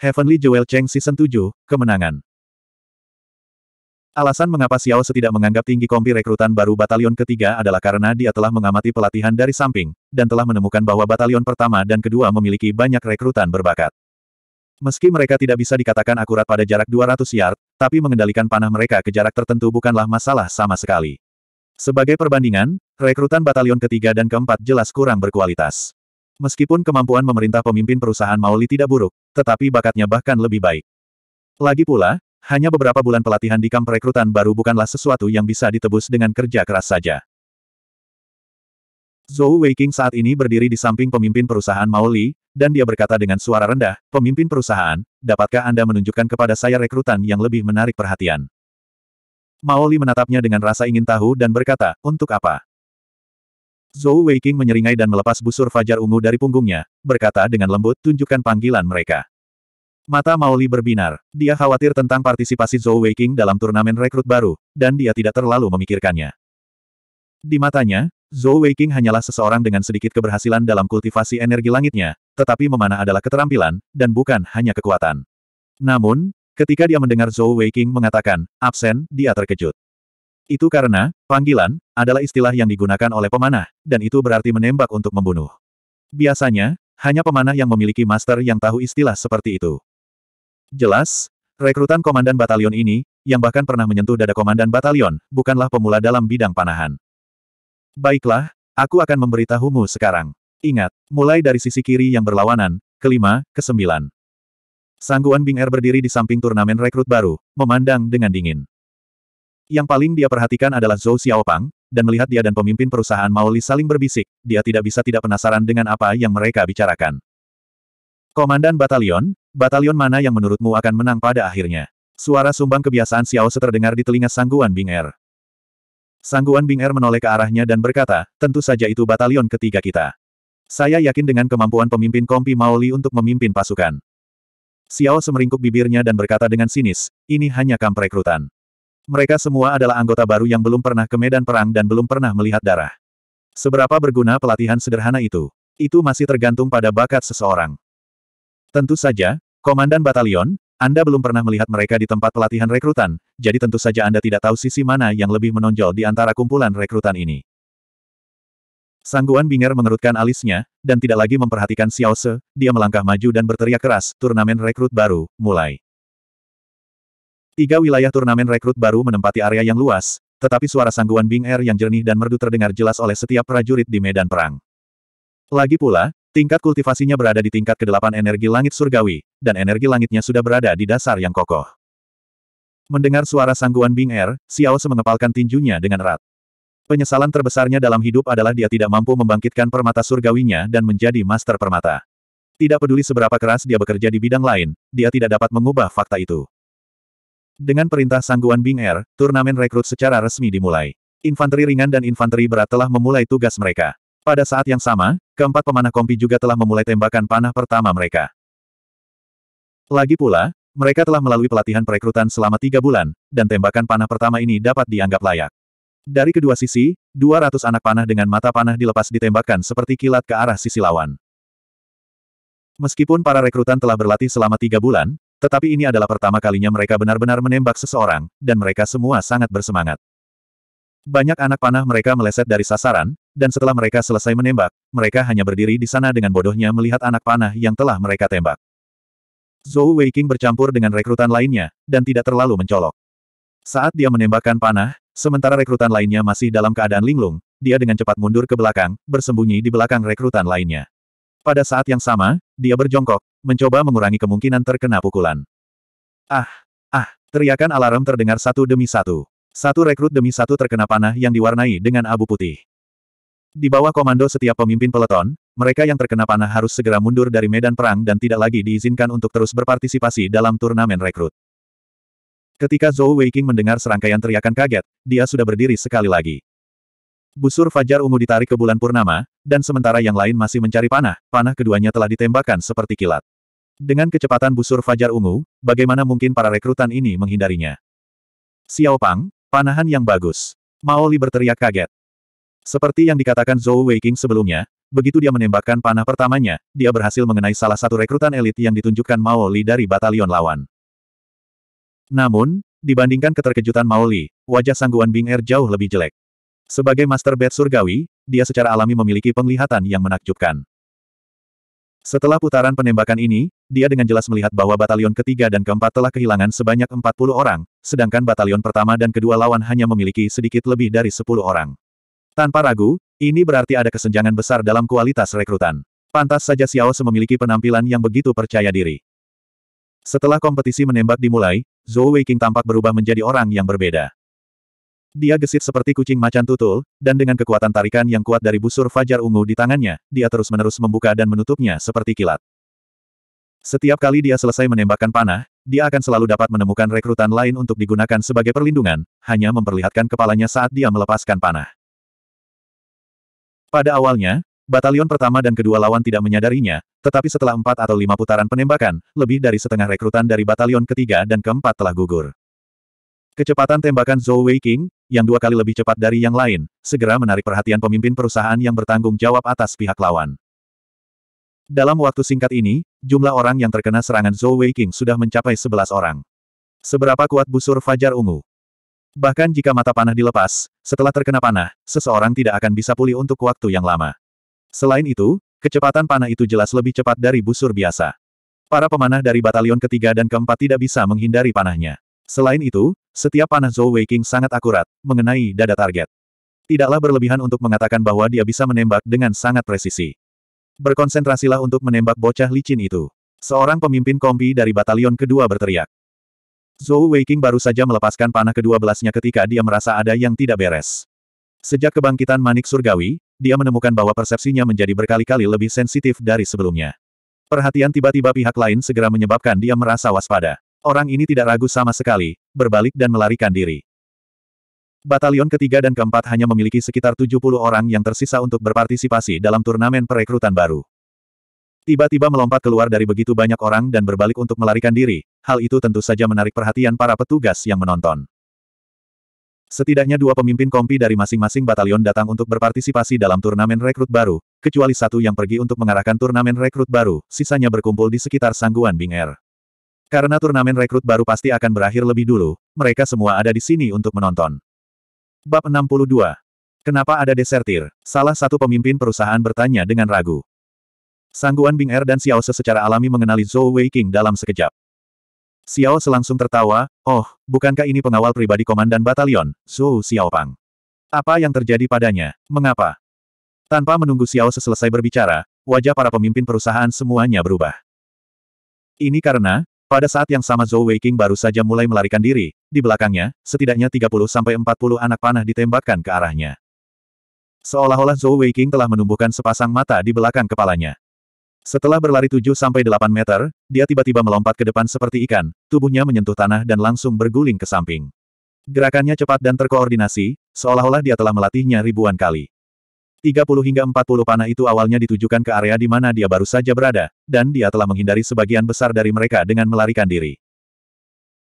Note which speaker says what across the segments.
Speaker 1: Heavenly Jewel Cheng Season 7, Kemenangan. Alasan mengapa Xiao tidak menganggap tinggi kompi rekrutan baru batalion ketiga adalah karena dia telah mengamati pelatihan dari samping, dan telah menemukan bahwa batalion pertama dan kedua memiliki banyak rekrutan berbakat. Meski mereka tidak bisa dikatakan akurat pada jarak 200 yard, tapi mengendalikan panah mereka ke jarak tertentu bukanlah masalah sama sekali. Sebagai perbandingan, rekrutan batalion ketiga dan keempat jelas kurang berkualitas. Meskipun kemampuan memerintah pemimpin perusahaan Maoli tidak buruk, tetapi bakatnya bahkan lebih baik. Lagi pula, hanya beberapa bulan pelatihan di kamp rekrutan baru bukanlah sesuatu yang bisa ditebus dengan kerja keras saja. Zhou Weiqing saat ini berdiri di samping pemimpin perusahaan Maoli, dan dia berkata dengan suara rendah, Pemimpin perusahaan, dapatkah Anda menunjukkan kepada saya rekrutan yang lebih menarik perhatian? Maoli menatapnya dengan rasa ingin tahu dan berkata, untuk apa? Zhou Weiqing menyeringai dan melepas busur fajar ungu dari punggungnya, berkata dengan lembut, tunjukkan panggilan mereka. Mata Maoli berbinar. Dia khawatir tentang partisipasi Zhou Weiqing dalam turnamen rekrut baru, dan dia tidak terlalu memikirkannya. Di matanya, Zhou Weiqing hanyalah seseorang dengan sedikit keberhasilan dalam kultivasi energi langitnya, tetapi memanah adalah keterampilan, dan bukan hanya kekuatan. Namun, ketika dia mendengar Zhou Weiqing mengatakan, absen, dia terkejut. Itu karena, panggilan, adalah istilah yang digunakan oleh pemanah, dan itu berarti menembak untuk membunuh. Biasanya, hanya pemanah yang memiliki master yang tahu istilah seperti itu. Jelas, rekrutan komandan batalion ini, yang bahkan pernah menyentuh dada komandan batalion, bukanlah pemula dalam bidang panahan. Baiklah, aku akan memberitahumu sekarang. Ingat, mulai dari sisi kiri yang berlawanan, kelima, kesembilan. Sangguan Bing Er berdiri di samping turnamen rekrut baru, memandang dengan dingin. Yang paling dia perhatikan adalah Zhou Xiaopang, dan melihat dia dan pemimpin perusahaan Maoli saling berbisik, dia tidak bisa tidak penasaran dengan apa yang mereka bicarakan. Komandan batalion, batalion mana yang menurutmu akan menang pada akhirnya? Suara sumbang kebiasaan Xiao Se terdengar di telinga Sangguan Bing Er. Sangguan Bing Er menoleh ke arahnya dan berkata, tentu saja itu batalion ketiga kita. Saya yakin dengan kemampuan pemimpin Kompi Maoli untuk memimpin pasukan. Xiao semeringkuk bibirnya dan berkata dengan sinis, ini hanya kamp rekrutan. Mereka semua adalah anggota baru yang belum pernah ke medan perang dan belum pernah melihat darah. Seberapa berguna pelatihan sederhana itu? Itu masih tergantung pada bakat seseorang. Tentu saja, Komandan Batalion, Anda belum pernah melihat mereka di tempat pelatihan rekrutan, jadi tentu saja Anda tidak tahu sisi mana yang lebih menonjol di antara kumpulan rekrutan ini. Sangguan Binger mengerutkan alisnya, dan tidak lagi memperhatikan Xiao Se, dia melangkah maju dan berteriak keras, turnamen rekrut baru, mulai. Tiga wilayah turnamen rekrut baru menempati area yang luas, tetapi suara sangguan Bing Air er yang jernih dan merdu terdengar jelas oleh setiap prajurit di medan perang. Lagi pula, tingkat kultivasinya berada di tingkat kedelapan energi langit surgawi, dan energi langitnya sudah berada di dasar yang kokoh. Mendengar suara sangguan Bing Air, er, Xiao Se mengepalkan tinjunya dengan erat. Penyesalan terbesarnya dalam hidup adalah dia tidak mampu membangkitkan permata surgawinya dan menjadi master permata. Tidak peduli seberapa keras dia bekerja di bidang lain, dia tidak dapat mengubah fakta itu. Dengan perintah sangguan Bing Er, turnamen rekrut secara resmi dimulai. Infanteri ringan dan infanteri berat telah memulai tugas mereka. Pada saat yang sama, keempat pemanah kompi juga telah memulai tembakan panah pertama mereka. Lagi pula, mereka telah melalui pelatihan perekrutan selama tiga bulan, dan tembakan panah pertama ini dapat dianggap layak. Dari kedua sisi, 200 anak panah dengan mata panah dilepas ditembakkan seperti kilat ke arah sisi lawan. Meskipun para rekrutan telah berlatih selama tiga bulan, tetapi ini adalah pertama kalinya mereka benar-benar menembak seseorang, dan mereka semua sangat bersemangat. Banyak anak panah mereka meleset dari sasaran, dan setelah mereka selesai menembak, mereka hanya berdiri di sana dengan bodohnya melihat anak panah yang telah mereka tembak. Zhou Weiqing bercampur dengan rekrutan lainnya, dan tidak terlalu mencolok. Saat dia menembakkan panah, sementara rekrutan lainnya masih dalam keadaan linglung, dia dengan cepat mundur ke belakang, bersembunyi di belakang rekrutan lainnya. Pada saat yang sama, dia berjongkok, mencoba mengurangi kemungkinan terkena pukulan. Ah! Ah! Teriakan alarm terdengar satu demi satu. Satu rekrut demi satu terkena panah yang diwarnai dengan abu putih. Di bawah komando setiap pemimpin peleton, mereka yang terkena panah harus segera mundur dari medan perang dan tidak lagi diizinkan untuk terus berpartisipasi dalam turnamen rekrut. Ketika Zhou Weiqing mendengar serangkaian teriakan kaget, dia sudah berdiri sekali lagi. Busur fajar ungu ditarik ke bulan purnama, dan sementara yang lain masih mencari panah, panah keduanya telah ditembakkan seperti kilat. Dengan kecepatan busur fajar ungu, bagaimana mungkin para rekrutan ini menghindarinya? Xiao Pang, panahan yang bagus. Mao Li berteriak kaget. Seperti yang dikatakan Zhou Weiqing sebelumnya, begitu dia menembakkan panah pertamanya, dia berhasil mengenai salah satu rekrutan elit yang ditunjukkan Mao Li dari batalion lawan. Namun, dibandingkan keterkejutan Mao Li, wajah Sangguan Bing Er jauh lebih jelek. Sebagai Master Bed Surgawi, dia secara alami memiliki penglihatan yang menakjubkan. Setelah putaran penembakan ini, dia dengan jelas melihat bahwa batalion ketiga dan keempat telah kehilangan sebanyak 40 orang, sedangkan batalion pertama dan kedua lawan hanya memiliki sedikit lebih dari 10 orang. Tanpa ragu, ini berarti ada kesenjangan besar dalam kualitas rekrutan. Pantas saja Xiao Se memiliki penampilan yang begitu percaya diri. Setelah kompetisi menembak dimulai, Zhou Weiqing tampak berubah menjadi orang yang berbeda. Dia gesit seperti kucing macan tutul, dan dengan kekuatan tarikan yang kuat dari busur fajar ungu di tangannya, dia terus-menerus membuka dan menutupnya seperti kilat. Setiap kali dia selesai menembakkan panah, dia akan selalu dapat menemukan rekrutan lain untuk digunakan sebagai perlindungan, hanya memperlihatkan kepalanya saat dia melepaskan panah. Pada awalnya, batalion pertama dan kedua lawan tidak menyadarinya, tetapi setelah empat atau lima putaran penembakan, lebih dari setengah rekrutan dari batalion ketiga dan keempat telah gugur. Kecepatan tembakan Zhou Wei King, yang dua kali lebih cepat dari yang lain, segera menarik perhatian pemimpin perusahaan yang bertanggung jawab atas pihak lawan. Dalam waktu singkat ini, jumlah orang yang terkena serangan Zhou Wei King sudah mencapai 11 orang. Seberapa kuat busur fajar ungu? Bahkan jika mata panah dilepas, setelah terkena panah, seseorang tidak akan bisa pulih untuk waktu yang lama. Selain itu, kecepatan panah itu jelas lebih cepat dari busur biasa. Para pemanah dari batalion ketiga dan keempat tidak bisa menghindari panahnya. Selain itu, setiap panah Zhou Weiqing sangat akurat, mengenai dada target. Tidaklah berlebihan untuk mengatakan bahwa dia bisa menembak dengan sangat presisi. Berkonsentrasilah untuk menembak bocah licin itu. Seorang pemimpin kompi dari batalion kedua berteriak. Zhou Weiqing baru saja melepaskan panah kedua belasnya ketika dia merasa ada yang tidak beres. Sejak kebangkitan manik surgawi, dia menemukan bahwa persepsinya menjadi berkali-kali lebih sensitif dari sebelumnya. Perhatian tiba-tiba pihak lain segera menyebabkan dia merasa waspada. Orang ini tidak ragu sama sekali, berbalik dan melarikan diri. Batalion ketiga dan keempat hanya memiliki sekitar 70 orang yang tersisa untuk berpartisipasi dalam turnamen perekrutan baru. Tiba-tiba melompat keluar dari begitu banyak orang dan berbalik untuk melarikan diri, hal itu tentu saja menarik perhatian para petugas yang menonton. Setidaknya dua pemimpin kompi dari masing-masing batalion datang untuk berpartisipasi dalam turnamen rekrut baru, kecuali satu yang pergi untuk mengarahkan turnamen rekrut baru, sisanya berkumpul di sekitar sangguan Bing Air. Er. Karena turnamen rekrut baru pasti akan berakhir lebih dulu, mereka semua ada di sini untuk menonton. Bab 62. Kenapa ada desertir? Salah satu pemimpin perusahaan bertanya dengan ragu. Sangguan Bing Er dan Xiao Se secara alami mengenali Zhou Weiqing dalam sekejap. Xiao Se langsung tertawa, oh, bukankah ini pengawal pribadi komandan batalion, Zhou Xiaopang? Apa yang terjadi padanya? Mengapa? Tanpa menunggu Xiao Se selesai berbicara, wajah para pemimpin perusahaan semuanya berubah. Ini karena, pada saat yang sama Zhou Weiqing baru saja mulai melarikan diri, di belakangnya, setidaknya 30-40 anak panah ditembakkan ke arahnya. Seolah-olah Zhou Weiqing telah menumbuhkan sepasang mata di belakang kepalanya. Setelah berlari 7-8 meter, dia tiba-tiba melompat ke depan seperti ikan, tubuhnya menyentuh tanah dan langsung berguling ke samping. Gerakannya cepat dan terkoordinasi, seolah-olah dia telah melatihnya ribuan kali. 30 hingga 40 panah itu awalnya ditujukan ke area di mana dia baru saja berada, dan dia telah menghindari sebagian besar dari mereka dengan melarikan diri.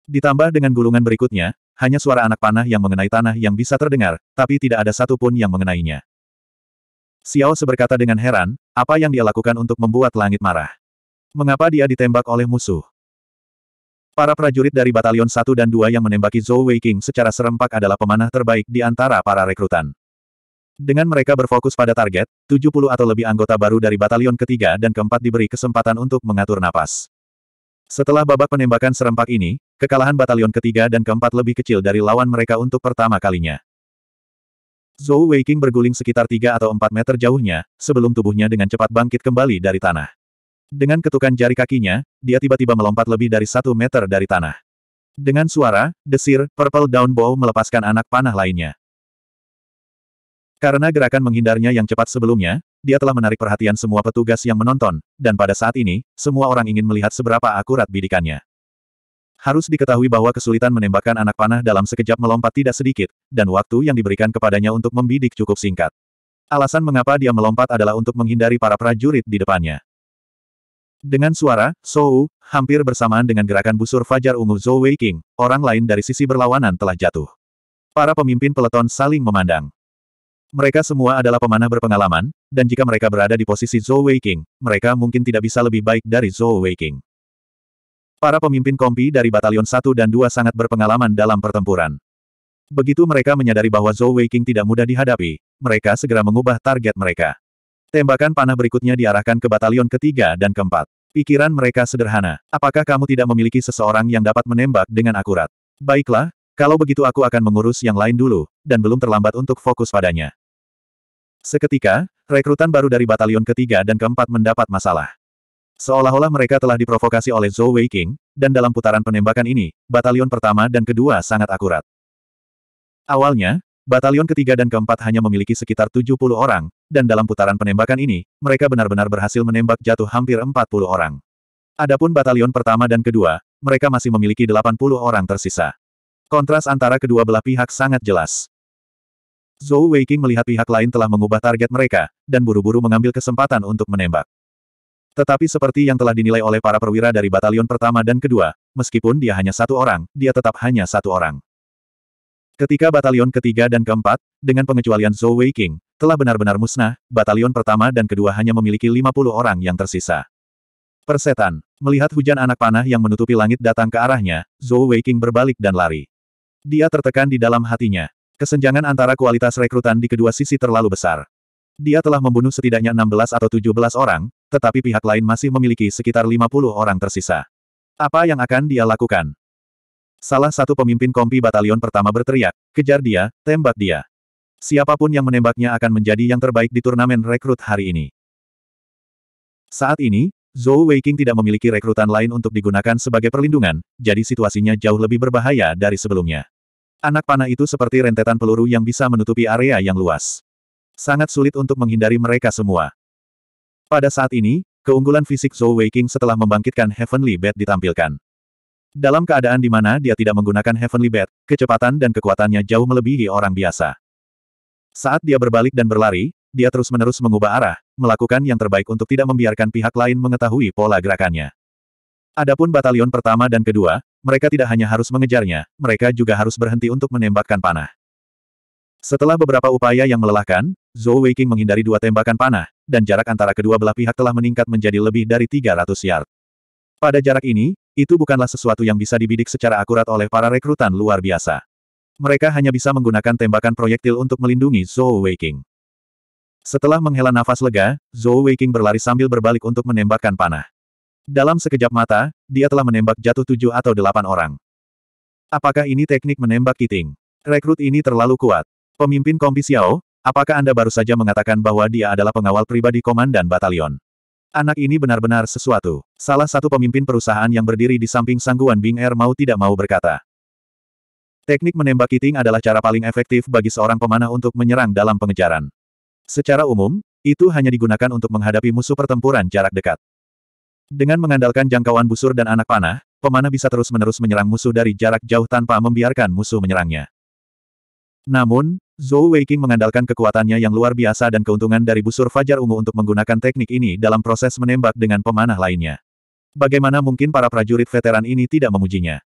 Speaker 1: Ditambah dengan gulungan berikutnya, hanya suara anak panah yang mengenai tanah yang bisa terdengar, tapi tidak ada satupun yang mengenainya. Xiao seberkata dengan heran, apa yang dia lakukan untuk membuat langit marah. Mengapa dia ditembak oleh musuh? Para prajurit dari Batalion 1 dan 2 yang menembaki Zhou Weiqing secara serempak adalah pemanah terbaik di antara para rekrutan. Dengan mereka berfokus pada target, 70 atau lebih anggota baru dari batalion ketiga dan keempat diberi kesempatan untuk mengatur napas. Setelah babak penembakan serempak ini, kekalahan batalion ketiga dan keempat lebih kecil dari lawan mereka untuk pertama kalinya. Zhou Weiqing berguling sekitar 3 atau 4 meter jauhnya, sebelum tubuhnya dengan cepat bangkit kembali dari tanah. Dengan ketukan jari kakinya, dia tiba-tiba melompat lebih dari satu meter dari tanah. Dengan suara, desir, Purple Down Bow melepaskan anak panah lainnya. Karena gerakan menghindarnya yang cepat sebelumnya, dia telah menarik perhatian semua petugas yang menonton, dan pada saat ini, semua orang ingin melihat seberapa akurat bidikannya. Harus diketahui bahwa kesulitan menembakkan anak panah dalam sekejap melompat tidak sedikit, dan waktu yang diberikan kepadanya untuk membidik cukup singkat. Alasan mengapa dia melompat adalah untuk menghindari para prajurit di depannya. Dengan suara, Sou, hampir bersamaan dengan gerakan busur Fajar Ungu Zhou Weiking, orang lain dari sisi berlawanan telah jatuh. Para pemimpin peleton saling memandang. Mereka semua adalah pemanah berpengalaman, dan jika mereka berada di posisi Zhou Weiqing, mereka mungkin tidak bisa lebih baik dari Zhou Weiqing. Para pemimpin kompi dari Batalion 1 dan 2 sangat berpengalaman dalam pertempuran. Begitu mereka menyadari bahwa Zhou Weiqing tidak mudah dihadapi, mereka segera mengubah target mereka. Tembakan panah berikutnya diarahkan ke batalion ketiga dan keempat. Pikiran mereka sederhana. Apakah kamu tidak memiliki seseorang yang dapat menembak dengan akurat? Baiklah, kalau begitu aku akan mengurus yang lain dulu, dan belum terlambat untuk fokus padanya. Seketika, rekrutan baru dari batalion ketiga dan keempat mendapat masalah. Seolah-olah mereka telah diprovokasi oleh Zhou Weiqing, dan dalam putaran penembakan ini, batalion pertama dan kedua sangat akurat. Awalnya, batalion ketiga dan keempat hanya memiliki sekitar 70 orang, dan dalam putaran penembakan ini, mereka benar-benar berhasil menembak jatuh hampir 40 orang. Adapun batalion pertama dan kedua, mereka masih memiliki 80 orang tersisa. Kontras antara kedua belah pihak sangat jelas. Zhou Weiqing melihat pihak lain telah mengubah target mereka, dan buru-buru mengambil kesempatan untuk menembak. Tetapi seperti yang telah dinilai oleh para perwira dari batalion pertama dan kedua, meskipun dia hanya satu orang, dia tetap hanya satu orang. Ketika batalion ketiga dan keempat, dengan pengecualian Zhou Weiqing, telah benar-benar musnah, batalion pertama dan kedua hanya memiliki 50 orang yang tersisa. Persetan, melihat hujan anak panah yang menutupi langit datang ke arahnya, Zhou Weiqing berbalik dan lari. Dia tertekan di dalam hatinya, Kesenjangan antara kualitas rekrutan di kedua sisi terlalu besar. Dia telah membunuh setidaknya 16 atau 17 orang, tetapi pihak lain masih memiliki sekitar 50 orang tersisa. Apa yang akan dia lakukan? Salah satu pemimpin kompi batalion pertama berteriak, kejar dia, tembak dia. Siapapun yang menembaknya akan menjadi yang terbaik di turnamen rekrut hari ini. Saat ini, Zhou Weiqing tidak memiliki rekrutan lain untuk digunakan sebagai perlindungan, jadi situasinya jauh lebih berbahaya dari sebelumnya. Anak panah itu seperti rentetan peluru yang bisa menutupi area yang luas. Sangat sulit untuk menghindari mereka semua. Pada saat ini, keunggulan fisik Zhou Weiqing setelah membangkitkan Heavenly Bat ditampilkan. Dalam keadaan di mana dia tidak menggunakan Heavenly Bat, kecepatan dan kekuatannya jauh melebihi orang biasa. Saat dia berbalik dan berlari, dia terus-menerus mengubah arah, melakukan yang terbaik untuk tidak membiarkan pihak lain mengetahui pola gerakannya. Adapun batalion pertama dan kedua, mereka tidak hanya harus mengejarnya, mereka juga harus berhenti untuk menembakkan panah. Setelah beberapa upaya yang melelahkan, Zhou Weiqing menghindari dua tembakan panah, dan jarak antara kedua belah pihak telah meningkat menjadi lebih dari 300 yard. Pada jarak ini, itu bukanlah sesuatu yang bisa dibidik secara akurat oleh para rekrutan luar biasa. Mereka hanya bisa menggunakan tembakan proyektil untuk melindungi Zhou Weiqing. Setelah menghela nafas lega, Zhou Weiqing berlari sambil berbalik untuk menembakkan panah. Dalam sekejap mata, dia telah menembak jatuh tujuh atau delapan orang. Apakah ini teknik menembak kiting? Rekrut ini terlalu kuat. Pemimpin Kompi Xiao, apakah Anda baru saja mengatakan bahwa dia adalah pengawal pribadi komandan batalion? Anak ini benar-benar sesuatu. Salah satu pemimpin perusahaan yang berdiri di samping sangguan Bing Er mau tidak mau berkata. Teknik menembak kiting adalah cara paling efektif bagi seorang pemanah untuk menyerang dalam pengejaran. Secara umum, itu hanya digunakan untuk menghadapi musuh pertempuran jarak dekat. Dengan mengandalkan jangkauan busur dan anak panah, pemanah bisa terus-menerus menyerang musuh dari jarak jauh tanpa membiarkan musuh menyerangnya. Namun, Zhou Weiqing mengandalkan kekuatannya yang luar biasa dan keuntungan dari busur fajar ungu untuk menggunakan teknik ini dalam proses menembak dengan pemanah lainnya. Bagaimana mungkin para prajurit veteran ini tidak memujinya?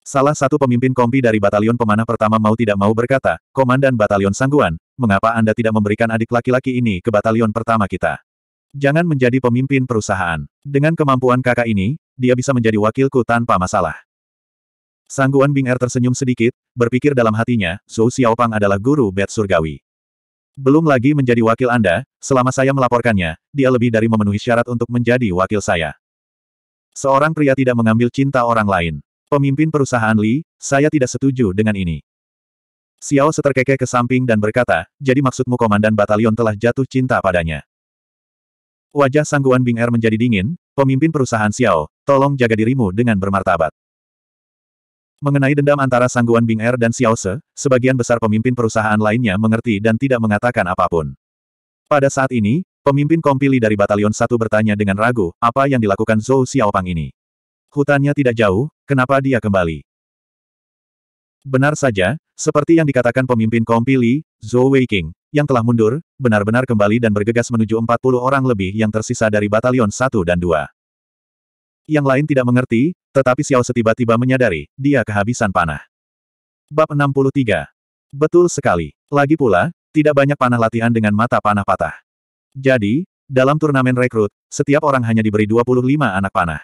Speaker 1: Salah satu pemimpin kompi dari batalion pemanah pertama mau tidak mau berkata, Komandan Batalion Sangguan, mengapa Anda tidak memberikan adik laki-laki ini ke batalion pertama kita? Jangan menjadi pemimpin perusahaan. Dengan kemampuan kakak ini, dia bisa menjadi wakilku tanpa masalah. Sangguan Bing Er tersenyum sedikit, berpikir dalam hatinya, Zhou Xiaopang adalah guru bed surgawi. Belum lagi menjadi wakil Anda, selama saya melaporkannya, dia lebih dari memenuhi syarat untuk menjadi wakil saya. Seorang pria tidak mengambil cinta orang lain. Pemimpin perusahaan Li, saya tidak setuju dengan ini. Xiao seterkekeh ke samping dan berkata, jadi maksudmu komandan batalion telah jatuh cinta padanya. Wajah Sangguan Bing Er menjadi dingin, pemimpin perusahaan Xiao, tolong jaga dirimu dengan bermartabat. Mengenai dendam antara Sangguan Bing Er dan Xiao Se, sebagian besar pemimpin perusahaan lainnya mengerti dan tidak mengatakan apapun. Pada saat ini, pemimpin kompili dari Batalion satu bertanya dengan ragu, apa yang dilakukan Zhou Xiaopang ini? Hutannya tidak jauh, kenapa dia kembali? Benar saja, seperti yang dikatakan pemimpin kompili, Zhou Weiking, yang telah mundur, benar-benar kembali dan bergegas menuju 40 orang lebih yang tersisa dari batalion 1 dan 2. Yang lain tidak mengerti, tetapi Xiao setiba-tiba menyadari, dia kehabisan panah. Bab 63. Betul sekali. Lagi pula, tidak banyak panah latihan dengan mata panah patah. Jadi, dalam turnamen rekrut, setiap orang hanya diberi 25 anak panah.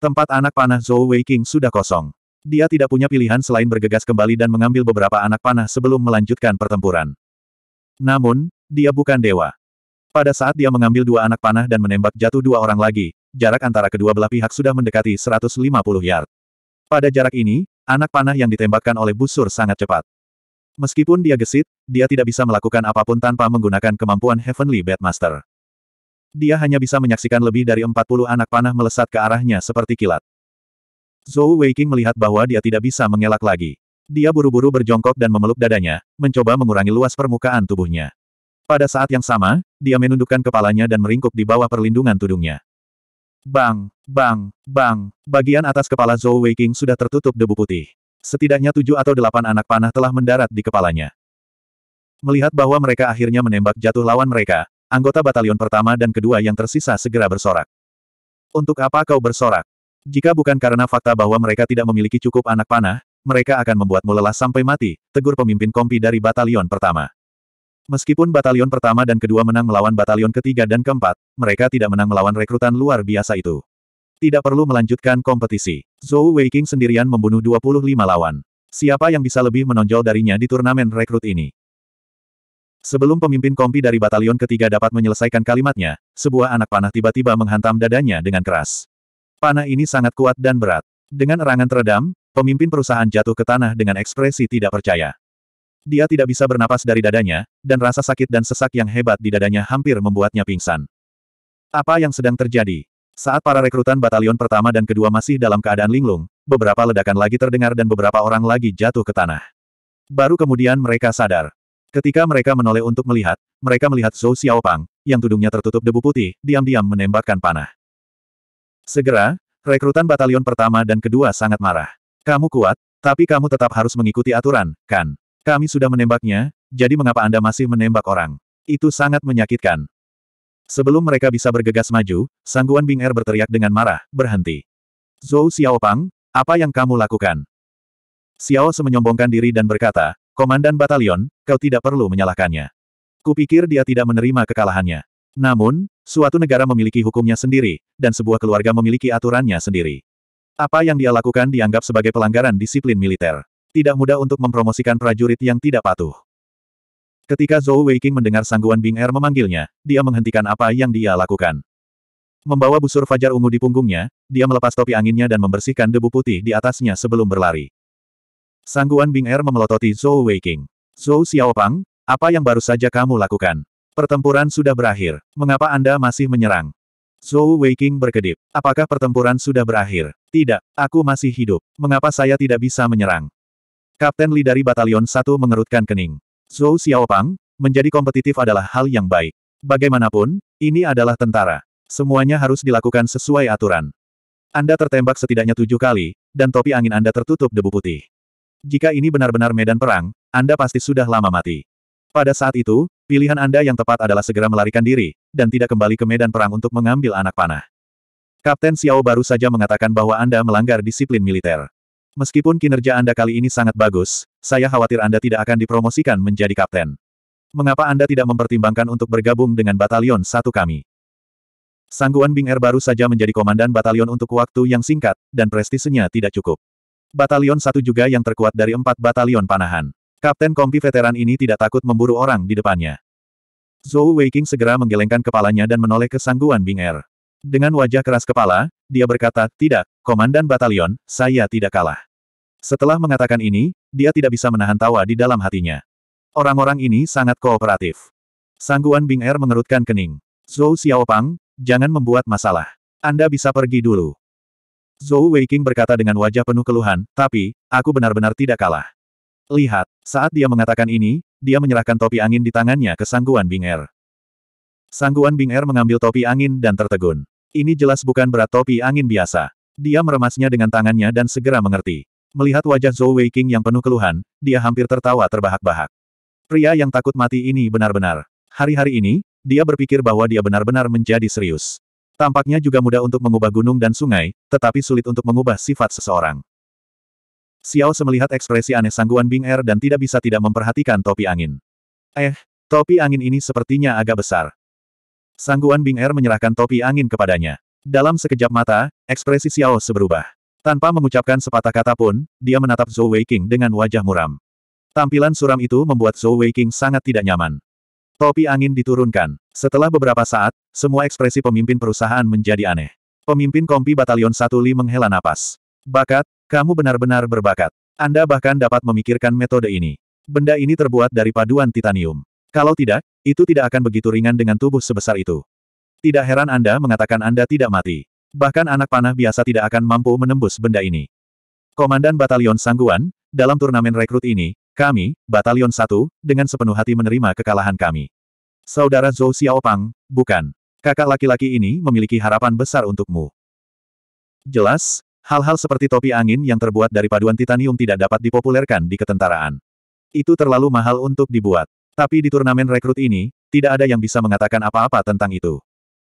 Speaker 1: Tempat anak panah Zhou Weiking sudah kosong. Dia tidak punya pilihan selain bergegas kembali dan mengambil beberapa anak panah sebelum melanjutkan pertempuran. Namun, dia bukan dewa. Pada saat dia mengambil dua anak panah dan menembak jatuh dua orang lagi, jarak antara kedua belah pihak sudah mendekati 150 yard. Pada jarak ini, anak panah yang ditembakkan oleh busur sangat cepat. Meskipun dia gesit, dia tidak bisa melakukan apapun tanpa menggunakan kemampuan Heavenly Batmaster. Dia hanya bisa menyaksikan lebih dari 40 anak panah melesat ke arahnya seperti kilat. Zhou Weiqing melihat bahwa dia tidak bisa mengelak lagi. Dia buru-buru berjongkok dan memeluk dadanya, mencoba mengurangi luas permukaan tubuhnya. Pada saat yang sama, dia menundukkan kepalanya dan meringkuk di bawah perlindungan tudungnya. Bang, bang, bang, bagian atas kepala Zhou Weiqing sudah tertutup debu putih. Setidaknya tujuh atau delapan anak panah telah mendarat di kepalanya. Melihat bahwa mereka akhirnya menembak jatuh lawan mereka, anggota batalion pertama dan kedua yang tersisa segera bersorak. Untuk apa kau bersorak? Jika bukan karena fakta bahwa mereka tidak memiliki cukup anak panah, mereka akan membuatmu lelah sampai mati, tegur pemimpin kompi dari batalion pertama. Meskipun batalion pertama dan kedua menang melawan batalion ketiga dan keempat, mereka tidak menang melawan rekrutan luar biasa itu. Tidak perlu melanjutkan kompetisi. Zhou Weiqing sendirian membunuh 25 lawan. Siapa yang bisa lebih menonjol darinya di turnamen rekrut ini? Sebelum pemimpin kompi dari batalion ketiga dapat menyelesaikan kalimatnya, sebuah anak panah tiba-tiba menghantam dadanya dengan keras. Panah ini sangat kuat dan berat. Dengan erangan teredam, pemimpin perusahaan jatuh ke tanah dengan ekspresi tidak percaya. Dia tidak bisa bernapas dari dadanya, dan rasa sakit dan sesak yang hebat di dadanya hampir membuatnya pingsan. Apa yang sedang terjadi? Saat para rekrutan batalion pertama dan kedua masih dalam keadaan linglung, beberapa ledakan lagi terdengar dan beberapa orang lagi jatuh ke tanah. Baru kemudian mereka sadar. Ketika mereka menoleh untuk melihat, mereka melihat Zhou Xiaopang, yang tudungnya tertutup debu putih, diam-diam menembakkan panah. Segera, rekrutan batalion pertama dan kedua sangat marah. Kamu kuat, tapi kamu tetap harus mengikuti aturan, kan? Kami sudah menembaknya, jadi mengapa Anda masih menembak orang? Itu sangat menyakitkan. Sebelum mereka bisa bergegas maju, Sangguan Bing Er berteriak dengan marah, berhenti. Zhou Xiaopang, apa yang kamu lakukan? Xiao semenyombongkan diri dan berkata, Komandan Batalion, kau tidak perlu menyalahkannya. Kupikir dia tidak menerima kekalahannya. Namun, suatu negara memiliki hukumnya sendiri, dan sebuah keluarga memiliki aturannya sendiri. Apa yang dia lakukan dianggap sebagai pelanggaran disiplin militer. Tidak mudah untuk mempromosikan prajurit yang tidak patuh. Ketika Zhou Weiqing mendengar sangguan Bing Er memanggilnya, dia menghentikan apa yang dia lakukan. Membawa busur fajar ungu di punggungnya, dia melepas topi anginnya dan membersihkan debu putih di atasnya sebelum berlari. Sangguan Bing Er memelototi Zhou Weiqing. Zhou Xiaopang, apa yang baru saja kamu lakukan? Pertempuran sudah berakhir. Mengapa Anda masih menyerang? Zhou Weiking berkedip. Apakah pertempuran sudah berakhir? Tidak, aku masih hidup. Mengapa saya tidak bisa menyerang? Kapten Li dari Batalion 1 mengerutkan kening. Zhou Xiaopang, menjadi kompetitif adalah hal yang baik. Bagaimanapun, ini adalah tentara. Semuanya harus dilakukan sesuai aturan. Anda tertembak setidaknya tujuh kali, dan topi angin Anda tertutup debu putih. Jika ini benar-benar medan perang, Anda pasti sudah lama mati. Pada saat itu, Pilihan Anda yang tepat adalah segera melarikan diri, dan tidak kembali ke medan perang untuk mengambil anak panah. Kapten Xiao baru saja mengatakan bahwa Anda melanggar disiplin militer. Meskipun kinerja Anda kali ini sangat bagus, saya khawatir Anda tidak akan dipromosikan menjadi kapten. Mengapa Anda tidak mempertimbangkan untuk bergabung dengan batalion satu kami? Sangguan Bing Er baru saja menjadi komandan batalion untuk waktu yang singkat, dan prestisenya tidak cukup. Batalion satu juga yang terkuat dari empat batalion panahan. Kapten kompi veteran ini tidak takut memburu orang di depannya. Zhou Weiqing segera menggelengkan kepalanya dan menoleh ke sangguan Bing Er. Dengan wajah keras kepala, dia berkata, tidak, Komandan Batalion, saya tidak kalah. Setelah mengatakan ini, dia tidak bisa menahan tawa di dalam hatinya. Orang-orang ini sangat kooperatif. Sangguan Bing Er mengerutkan kening. Zhou Xiaopang, jangan membuat masalah. Anda bisa pergi dulu. Zhou Weiqing berkata dengan wajah penuh keluhan, tapi, aku benar-benar tidak kalah. Lihat, saat dia mengatakan ini, dia menyerahkan topi angin di tangannya ke sangguan Bing Er. Sangguan Bing Er mengambil topi angin dan tertegun. Ini jelas bukan berat topi angin biasa. Dia meremasnya dengan tangannya dan segera mengerti. Melihat wajah Zhou Wei yang penuh keluhan, dia hampir tertawa terbahak-bahak. Pria yang takut mati ini benar-benar. Hari-hari ini, dia berpikir bahwa dia benar-benar menjadi serius. Tampaknya juga mudah untuk mengubah gunung dan sungai, tetapi sulit untuk mengubah sifat seseorang. Xiao Se ekspresi aneh sangguan Bing Er dan tidak bisa tidak memperhatikan topi angin. Eh, topi angin ini sepertinya agak besar. Sangguan Bing Er menyerahkan topi angin kepadanya. Dalam sekejap mata, ekspresi Xiao Se berubah. Tanpa mengucapkan sepatah kata pun, dia menatap Zhou Weiqing dengan wajah muram. Tampilan suram itu membuat Zhou Weiqing sangat tidak nyaman. Topi angin diturunkan. Setelah beberapa saat, semua ekspresi pemimpin perusahaan menjadi aneh. Pemimpin Kompi Batalion Satu Li menghela napas. Bakat, kamu benar-benar berbakat. Anda bahkan dapat memikirkan metode ini. Benda ini terbuat dari paduan titanium. Kalau tidak, itu tidak akan begitu ringan dengan tubuh sebesar itu. Tidak heran Anda mengatakan Anda tidak mati. Bahkan anak panah biasa tidak akan mampu menembus benda ini. Komandan Batalion Sangguan, dalam turnamen rekrut ini, kami, Batalion 1, dengan sepenuh hati menerima kekalahan kami. Saudara Zhou Xiaopang, bukan. Kakak laki-laki ini memiliki harapan besar untukmu. Jelas, Hal-hal seperti topi angin yang terbuat dari paduan titanium tidak dapat dipopulerkan di ketentaraan. Itu terlalu mahal untuk dibuat. Tapi di turnamen rekrut ini, tidak ada yang bisa mengatakan apa-apa tentang itu.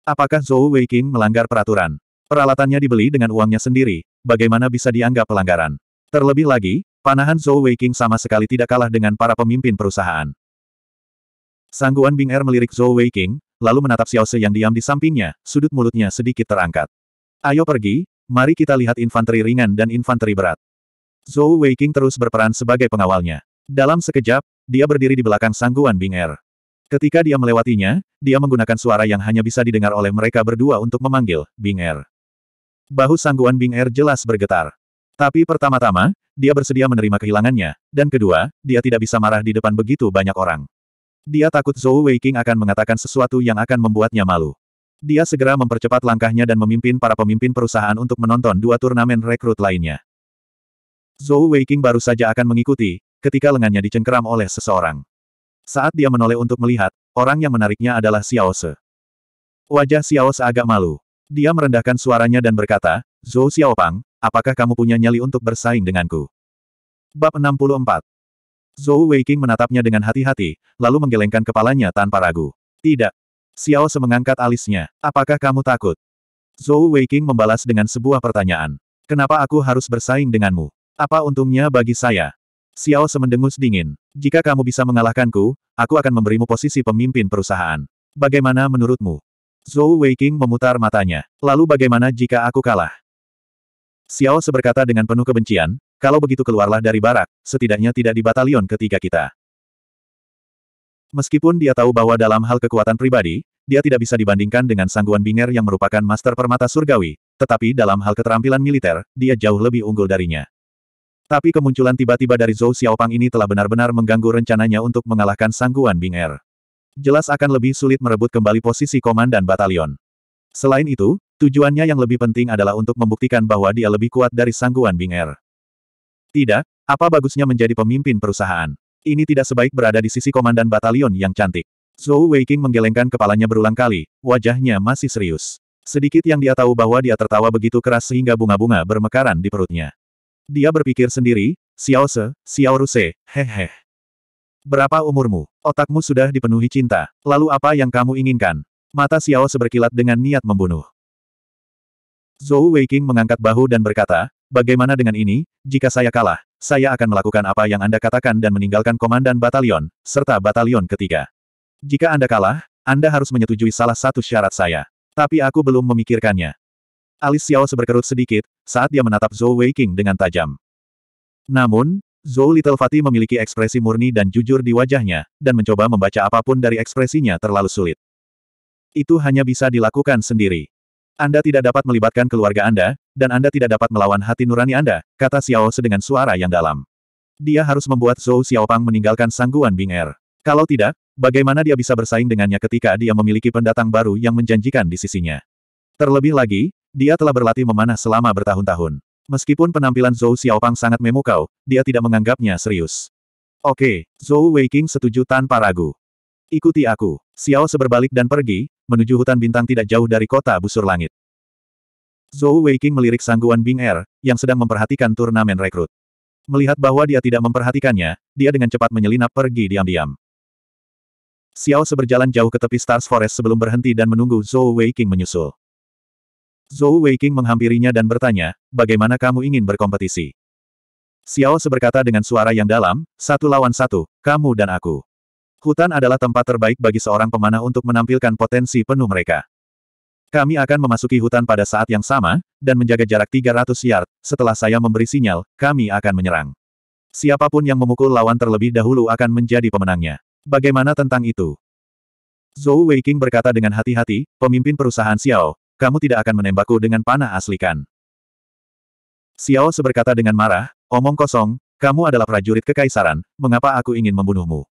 Speaker 1: Apakah Zhou Weiqing melanggar peraturan? Peralatannya dibeli dengan uangnya sendiri, bagaimana bisa dianggap pelanggaran? Terlebih lagi, panahan Zhou Weiqing sama sekali tidak kalah dengan para pemimpin perusahaan. Sangguan Bing Er melirik Zhou Weiqing, lalu menatap Xiao Se yang diam di sampingnya, sudut mulutnya sedikit terangkat. Ayo pergi, Mari kita lihat infanteri ringan dan infanteri berat. Zhou Weiqing terus berperan sebagai pengawalnya. Dalam sekejap, dia berdiri di belakang sangguan Bing Er. Ketika dia melewatinya, dia menggunakan suara yang hanya bisa didengar oleh mereka berdua untuk memanggil, Bing Er. Bahu sangguan Bing Er jelas bergetar. Tapi pertama-tama, dia bersedia menerima kehilangannya, dan kedua, dia tidak bisa marah di depan begitu banyak orang. Dia takut Zhou Weiqing akan mengatakan sesuatu yang akan membuatnya malu. Dia segera mempercepat langkahnya dan memimpin para pemimpin perusahaan untuk menonton dua turnamen rekrut lainnya. Zhou Weiqing baru saja akan mengikuti, ketika lengannya dicengkeram oleh seseorang. Saat dia menoleh untuk melihat, orang yang menariknya adalah Xiao Se. Wajah Xiao Se agak malu. Dia merendahkan suaranya dan berkata, Zhou Xiaopang, apakah kamu punya nyali untuk bersaing denganku? Bab 64 Zhou Weiqing menatapnya dengan hati-hati, lalu menggelengkan kepalanya tanpa ragu. Tidak. Xiao Se mengangkat alisnya. Apakah kamu takut? Zhou Weiking membalas dengan sebuah pertanyaan. Kenapa aku harus bersaing denganmu? Apa untungnya bagi saya? Xiao Se mendengus dingin. Jika kamu bisa mengalahkanku, aku akan memberimu posisi pemimpin perusahaan. Bagaimana menurutmu? Zhou Weiking memutar matanya. Lalu bagaimana jika aku kalah? Xiao Se berkata dengan penuh kebencian, kalau begitu keluarlah dari barak, setidaknya tidak di batalion ketiga kita. Meskipun dia tahu bahwa dalam hal kekuatan pribadi, dia tidak bisa dibandingkan dengan Sangguan Binger yang merupakan master permata surgawi, tetapi dalam hal keterampilan militer, dia jauh lebih unggul darinya. Tapi kemunculan tiba-tiba dari Zhou Xiaopang ini telah benar-benar mengganggu rencananya untuk mengalahkan Sangguan Binger. Jelas akan lebih sulit merebut kembali posisi komandan batalion. Selain itu, tujuannya yang lebih penting adalah untuk membuktikan bahwa dia lebih kuat dari Sangguan Binger. Tidak, apa bagusnya menjadi pemimpin perusahaan? Ini tidak sebaik berada di sisi komandan batalion yang cantik. Zhou Weiqing menggelengkan kepalanya berulang kali, wajahnya masih serius. Sedikit yang dia tahu bahwa dia tertawa begitu keras sehingga bunga-bunga bermekaran di perutnya. Dia berpikir sendiri, Xiao Se, Xiao Ruse, hehe. Berapa umurmu? Otakmu sudah dipenuhi cinta. Lalu apa yang kamu inginkan? Mata Xiao Se berkilat dengan niat membunuh. Zhou Weiqing mengangkat bahu dan berkata, bagaimana dengan ini, jika saya kalah, saya akan melakukan apa yang Anda katakan dan meninggalkan komandan batalion, serta batalion ketiga. Jika Anda kalah, Anda harus menyetujui salah satu syarat saya. Tapi aku belum memikirkannya. Alis Xiao seberkerut sedikit, saat dia menatap Zhou Weiqing dengan tajam. Namun, Zhou Little Fatih memiliki ekspresi murni dan jujur di wajahnya, dan mencoba membaca apapun dari ekspresinya terlalu sulit. Itu hanya bisa dilakukan sendiri. Anda tidak dapat melibatkan keluarga Anda, dan Anda tidak dapat melawan hati nurani Anda, kata Xiao Se dengan suara yang dalam. Dia harus membuat Zhou Xiaopang meninggalkan sangguan Bing Er. Kalau tidak, bagaimana dia bisa bersaing dengannya ketika dia memiliki pendatang baru yang menjanjikan di sisinya? Terlebih lagi, dia telah berlatih memanah selama bertahun-tahun. Meskipun penampilan Zhou Xiaopang sangat memukau, dia tidak menganggapnya serius. Oke, Zhou Weiqing setuju tanpa ragu. Ikuti aku. Xiao seberbalik dan pergi, menuju hutan bintang tidak jauh dari kota busur langit. Zhou Weiqing melirik sangguan Bing Er, yang sedang memperhatikan turnamen rekrut. Melihat bahwa dia tidak memperhatikannya, dia dengan cepat menyelinap pergi diam-diam. Xiao seberjalan jauh ke tepi Stars Forest sebelum berhenti dan menunggu Zhou Weiqing menyusul. Zhou Weiqing menghampirinya dan bertanya, bagaimana kamu ingin berkompetisi? Xiao seberkata dengan suara yang dalam, satu lawan satu, kamu dan aku. Hutan adalah tempat terbaik bagi seorang pemanah untuk menampilkan potensi penuh mereka. Kami akan memasuki hutan pada saat yang sama, dan menjaga jarak 300 yard, setelah saya memberi sinyal, kami akan menyerang. Siapapun yang memukul lawan terlebih dahulu akan menjadi pemenangnya. Bagaimana tentang itu? Zhou Weiqing berkata dengan hati-hati, pemimpin perusahaan Xiao, kamu tidak akan menembakku dengan panah asli kan? Xiao seberkata dengan marah, omong kosong, kamu adalah prajurit kekaisaran, mengapa aku ingin membunuhmu?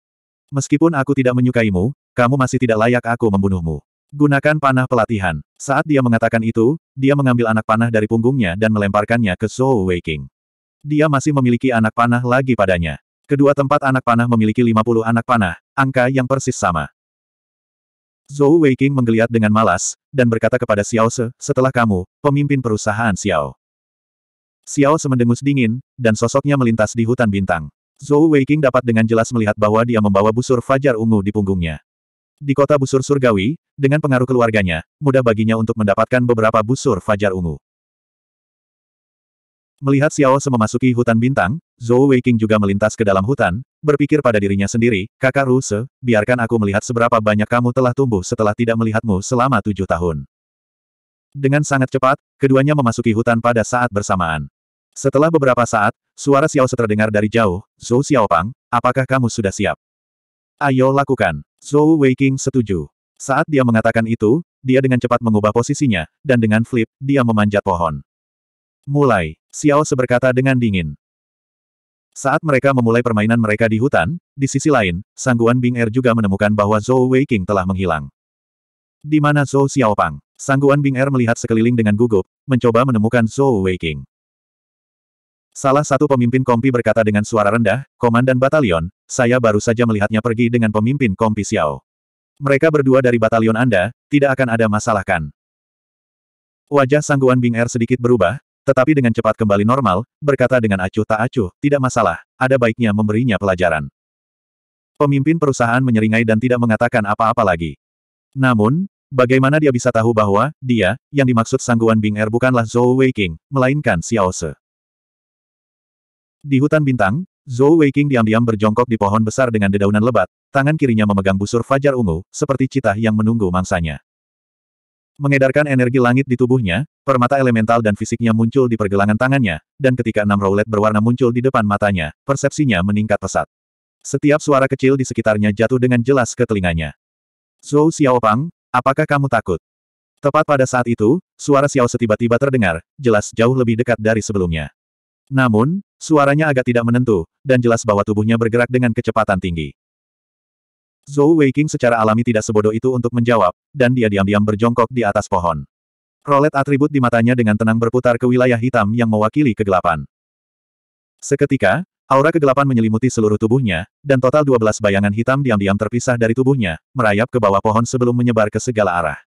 Speaker 1: Meskipun aku tidak menyukaimu, kamu masih tidak layak aku membunuhmu. Gunakan panah pelatihan. Saat dia mengatakan itu, dia mengambil anak panah dari punggungnya dan melemparkannya ke Zhou Weiqing. Dia masih memiliki anak panah lagi padanya. Kedua tempat anak panah memiliki 50 anak panah, angka yang persis sama. Zhou Weiqing menggeliat dengan malas, dan berkata kepada Xiao Se, setelah kamu, pemimpin perusahaan Xiao. Xiao Se mendengus dingin, dan sosoknya melintas di hutan bintang. Zhou Weiqing dapat dengan jelas melihat bahwa dia membawa busur fajar ungu di punggungnya. Di kota busur surgawi, dengan pengaruh keluarganya, mudah baginya untuk mendapatkan beberapa busur fajar ungu. Melihat Xiao Se memasuki hutan bintang, Zhou Weiqing juga melintas ke dalam hutan, berpikir pada dirinya sendiri, kakak Ruse, biarkan aku melihat seberapa banyak kamu telah tumbuh setelah tidak melihatmu selama tujuh tahun. Dengan sangat cepat, keduanya memasuki hutan pada saat bersamaan. Setelah beberapa saat, suara Xiao Se terdengar dari jauh, Zhou Xiaopang, apakah kamu sudah siap? Ayo lakukan. Zhou Weiqing setuju. Saat dia mengatakan itu, dia dengan cepat mengubah posisinya, dan dengan flip, dia memanjat pohon. Mulai, Xiao Se berkata dengan dingin. Saat mereka memulai permainan mereka di hutan, di sisi lain, Sangguan Bing Er juga menemukan bahwa Zhou Weiqing telah menghilang. Di mana Zhou Xiaopang? Sangguan Bing Er melihat sekeliling dengan gugup, mencoba menemukan Zhou Weiqing. Salah satu pemimpin kompi berkata dengan suara rendah, Komandan Batalion, saya baru saja melihatnya pergi dengan pemimpin kompi Xiao. Mereka berdua dari batalion Anda, tidak akan ada masalah kan? Wajah sangguan Bing Er sedikit berubah, tetapi dengan cepat kembali normal, berkata dengan acuh tak acuh, tidak masalah, ada baiknya memberinya pelajaran. Pemimpin perusahaan menyeringai dan tidak mengatakan apa-apa lagi. Namun, bagaimana dia bisa tahu bahwa, dia, yang dimaksud sangguan Bing Er bukanlah Zhou Weiking, melainkan Xiao Se. Di hutan bintang, Zhou Weiqing diam-diam berjongkok di pohon besar dengan dedaunan lebat, tangan kirinya memegang busur fajar ungu, seperti citah yang menunggu mangsanya. Mengedarkan energi langit di tubuhnya, permata elemental dan fisiknya muncul di pergelangan tangannya, dan ketika enam roulet berwarna muncul di depan matanya, persepsinya meningkat pesat. Setiap suara kecil di sekitarnya jatuh dengan jelas ke telinganya. Zhou Xiaopang, apakah kamu takut? Tepat pada saat itu, suara Xiao setiba-tiba terdengar, jelas jauh lebih dekat dari sebelumnya. Namun, Suaranya agak tidak menentu, dan jelas bahwa tubuhnya bergerak dengan kecepatan tinggi. Zhou Weiqing secara alami tidak sebodoh itu untuk menjawab, dan dia diam-diam berjongkok di atas pohon. Rolet atribut di matanya dengan tenang berputar ke wilayah hitam yang mewakili kegelapan. Seketika, aura kegelapan menyelimuti seluruh tubuhnya, dan total 12 bayangan hitam diam-diam terpisah dari tubuhnya, merayap ke bawah pohon sebelum menyebar ke segala arah.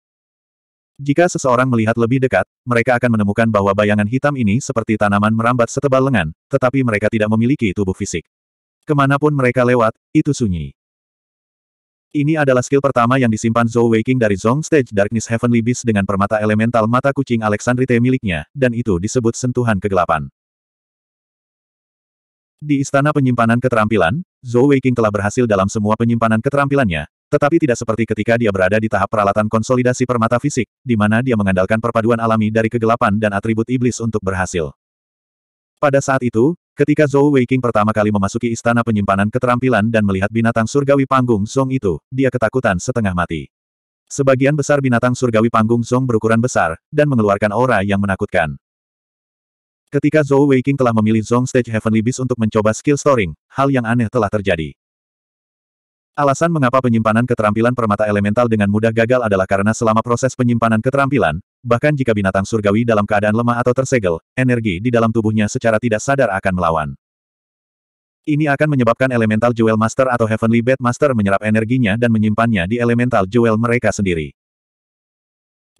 Speaker 1: Jika seseorang melihat lebih dekat, mereka akan menemukan bahwa bayangan hitam ini seperti tanaman merambat setebal lengan, tetapi mereka tidak memiliki tubuh fisik. Kemanapun mereka lewat, itu sunyi. Ini adalah skill pertama yang disimpan Zhou Weiqing dari Zong Stage Darkness Heavenly Beast dengan permata elemental mata kucing Alexandrite miliknya, dan itu disebut sentuhan kegelapan. Di Istana Penyimpanan Keterampilan, Zhou Weiqing telah berhasil dalam semua penyimpanan keterampilannya, tetapi tidak seperti ketika dia berada di tahap peralatan konsolidasi permata fisik, di mana dia mengandalkan perpaduan alami dari kegelapan dan atribut iblis untuk berhasil. Pada saat itu, ketika Zhou Weiqing pertama kali memasuki istana penyimpanan keterampilan dan melihat binatang surgawi panggung Song itu, dia ketakutan setengah mati. Sebagian besar binatang surgawi panggung Song berukuran besar, dan mengeluarkan aura yang menakutkan. Ketika Zhou Weiqing telah memilih Zong Stage Heavenly Beast untuk mencoba skill storing, hal yang aneh telah terjadi. Alasan mengapa penyimpanan keterampilan permata elemental dengan mudah gagal adalah karena selama proses penyimpanan keterampilan, bahkan jika binatang surgawi dalam keadaan lemah atau tersegel, energi di dalam tubuhnya secara tidak sadar akan melawan. Ini akan menyebabkan Elemental Jewel Master atau Heavenly Bed Master menyerap energinya dan menyimpannya di Elemental Jewel mereka sendiri.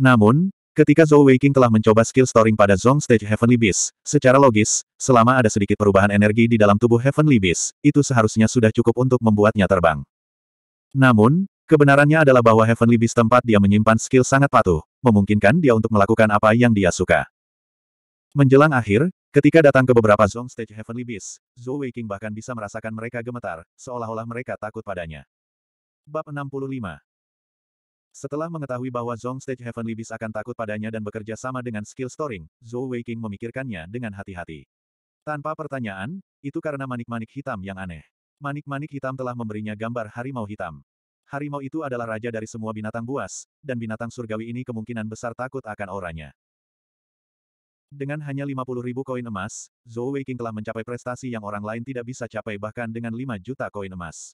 Speaker 1: Namun, ketika Zhou Weiqing telah mencoba skill storing pada Zong Stage Heavenly Beast, secara logis, selama ada sedikit perubahan energi di dalam tubuh Heavenly Beast, itu seharusnya sudah cukup untuk membuatnya terbang. Namun, kebenarannya adalah bahwa Heavenly Beast tempat dia menyimpan skill sangat patuh, memungkinkan dia untuk melakukan apa yang dia suka. Menjelang akhir, ketika datang ke beberapa Zong stage Heavenly Beast, Zhou Weiqing bahkan bisa merasakan mereka gemetar, seolah-olah mereka takut padanya. Bab 65 Setelah mengetahui bahwa Zong Stage Heavenly Beast akan takut padanya dan bekerja sama dengan skill storing, Zhou Weiqing memikirkannya dengan hati-hati. Tanpa pertanyaan, itu karena manik-manik hitam yang aneh. Manik-manik hitam telah memberinya gambar harimau hitam. Harimau itu adalah raja dari semua binatang buas, dan binatang surgawi ini kemungkinan besar takut akan auranya. Dengan hanya 50 ribu koin emas, Zhou Weiqing telah mencapai prestasi yang orang lain tidak bisa capai bahkan dengan 5 juta koin emas.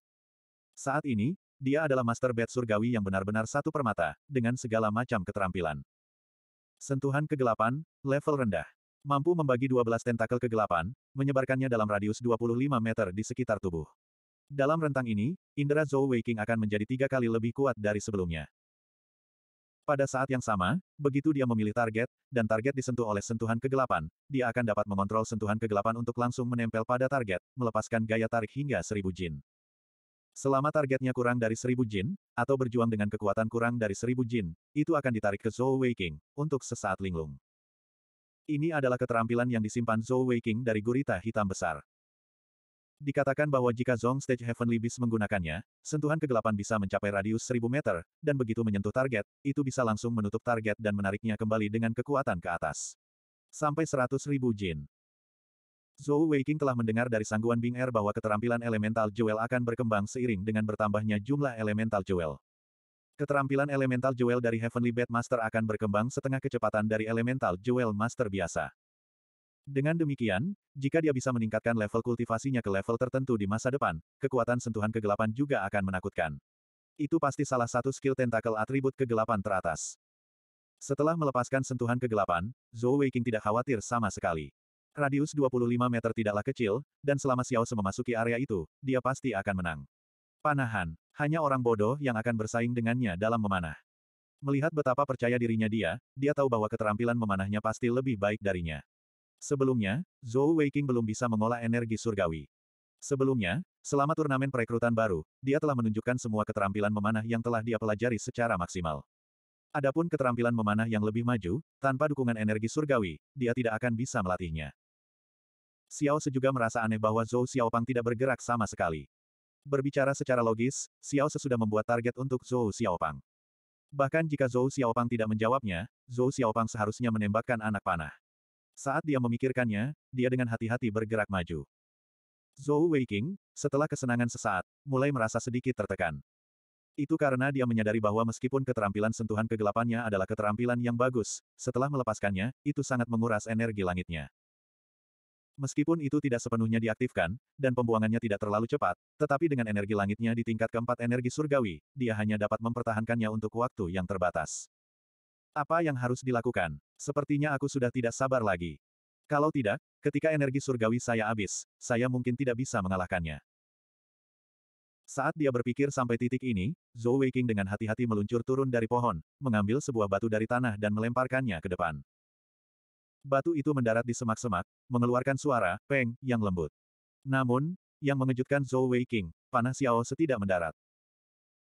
Speaker 1: Saat ini, dia adalah master bed surgawi yang benar-benar satu permata, dengan segala macam keterampilan. Sentuhan kegelapan, level rendah mampu membagi 12 tentakel kegelapan, menyebarkannya dalam radius 25 meter di sekitar tubuh. Dalam rentang ini, Indra Zhou Weiqing akan menjadi tiga kali lebih kuat dari sebelumnya. Pada saat yang sama, begitu dia memilih target, dan target disentuh oleh sentuhan kegelapan, dia akan dapat mengontrol sentuhan kegelapan untuk langsung menempel pada target, melepaskan gaya tarik hingga seribu jin. Selama targetnya kurang dari seribu jin, atau berjuang dengan kekuatan kurang dari seribu jin, itu akan ditarik ke Zhou Weiqing, untuk sesaat linglung. Ini adalah keterampilan yang disimpan Zhou Weiqing dari gurita hitam besar. Dikatakan bahwa jika Zong Stage Heavenly Beast menggunakannya, sentuhan kegelapan bisa mencapai radius 1000 meter, dan begitu menyentuh target, itu bisa langsung menutup target dan menariknya kembali dengan kekuatan ke atas. Sampai ribu jin. Zhou Weiqing telah mendengar dari sangguan Bing Er bahwa keterampilan elemental jewel akan berkembang seiring dengan bertambahnya jumlah elemental jewel. Keterampilan Elemental Jewel dari Heavenly Bed Master akan berkembang setengah kecepatan dari Elemental Jewel Master biasa. Dengan demikian, jika dia bisa meningkatkan level kultivasinya ke level tertentu di masa depan, kekuatan sentuhan kegelapan juga akan menakutkan. Itu pasti salah satu skill tentakel atribut kegelapan teratas. Setelah melepaskan sentuhan kegelapan, Zhou Weiqing tidak khawatir sama sekali. Radius 25 meter tidaklah kecil, dan selama Xiao Se memasuki area itu, dia pasti akan menang. Panahan, hanya orang bodoh yang akan bersaing dengannya dalam memanah. Melihat betapa percaya dirinya dia, dia tahu bahwa keterampilan memanahnya pasti lebih baik darinya. Sebelumnya, Zhou Weiqing belum bisa mengolah energi surgawi. Sebelumnya, selama turnamen perekrutan baru, dia telah menunjukkan semua keterampilan memanah yang telah dia pelajari secara maksimal. Adapun keterampilan memanah yang lebih maju, tanpa dukungan energi surgawi, dia tidak akan bisa melatihnya. Xiao Se juga merasa aneh bahwa Zhou Xiaopang tidak bergerak sama sekali. Berbicara secara logis, Xiao sesudah membuat target untuk Zhou Xiaopang. Bahkan jika Zhou Xiaopang tidak menjawabnya, Zhou Xiaopang seharusnya menembakkan anak panah. Saat dia memikirkannya, dia dengan hati-hati bergerak maju. Zhou Weiking, setelah kesenangan sesaat, mulai merasa sedikit tertekan. Itu karena dia menyadari bahwa meskipun keterampilan sentuhan kegelapannya adalah keterampilan yang bagus, setelah melepaskannya, itu sangat menguras energi langitnya. Meskipun itu tidak sepenuhnya diaktifkan, dan pembuangannya tidak terlalu cepat, tetapi dengan energi langitnya di tingkat keempat energi surgawi, dia hanya dapat mempertahankannya untuk waktu yang terbatas. Apa yang harus dilakukan? Sepertinya aku sudah tidak sabar lagi. Kalau tidak, ketika energi surgawi saya habis, saya mungkin tidak bisa mengalahkannya. Saat dia berpikir sampai titik ini, Zhou Weiqing dengan hati-hati meluncur turun dari pohon, mengambil sebuah batu dari tanah dan melemparkannya ke depan batu itu mendarat di semak-semak, mengeluarkan suara, peng, yang lembut. Namun, yang mengejutkan Zhou Wei King, panah Xiao setidak mendarat.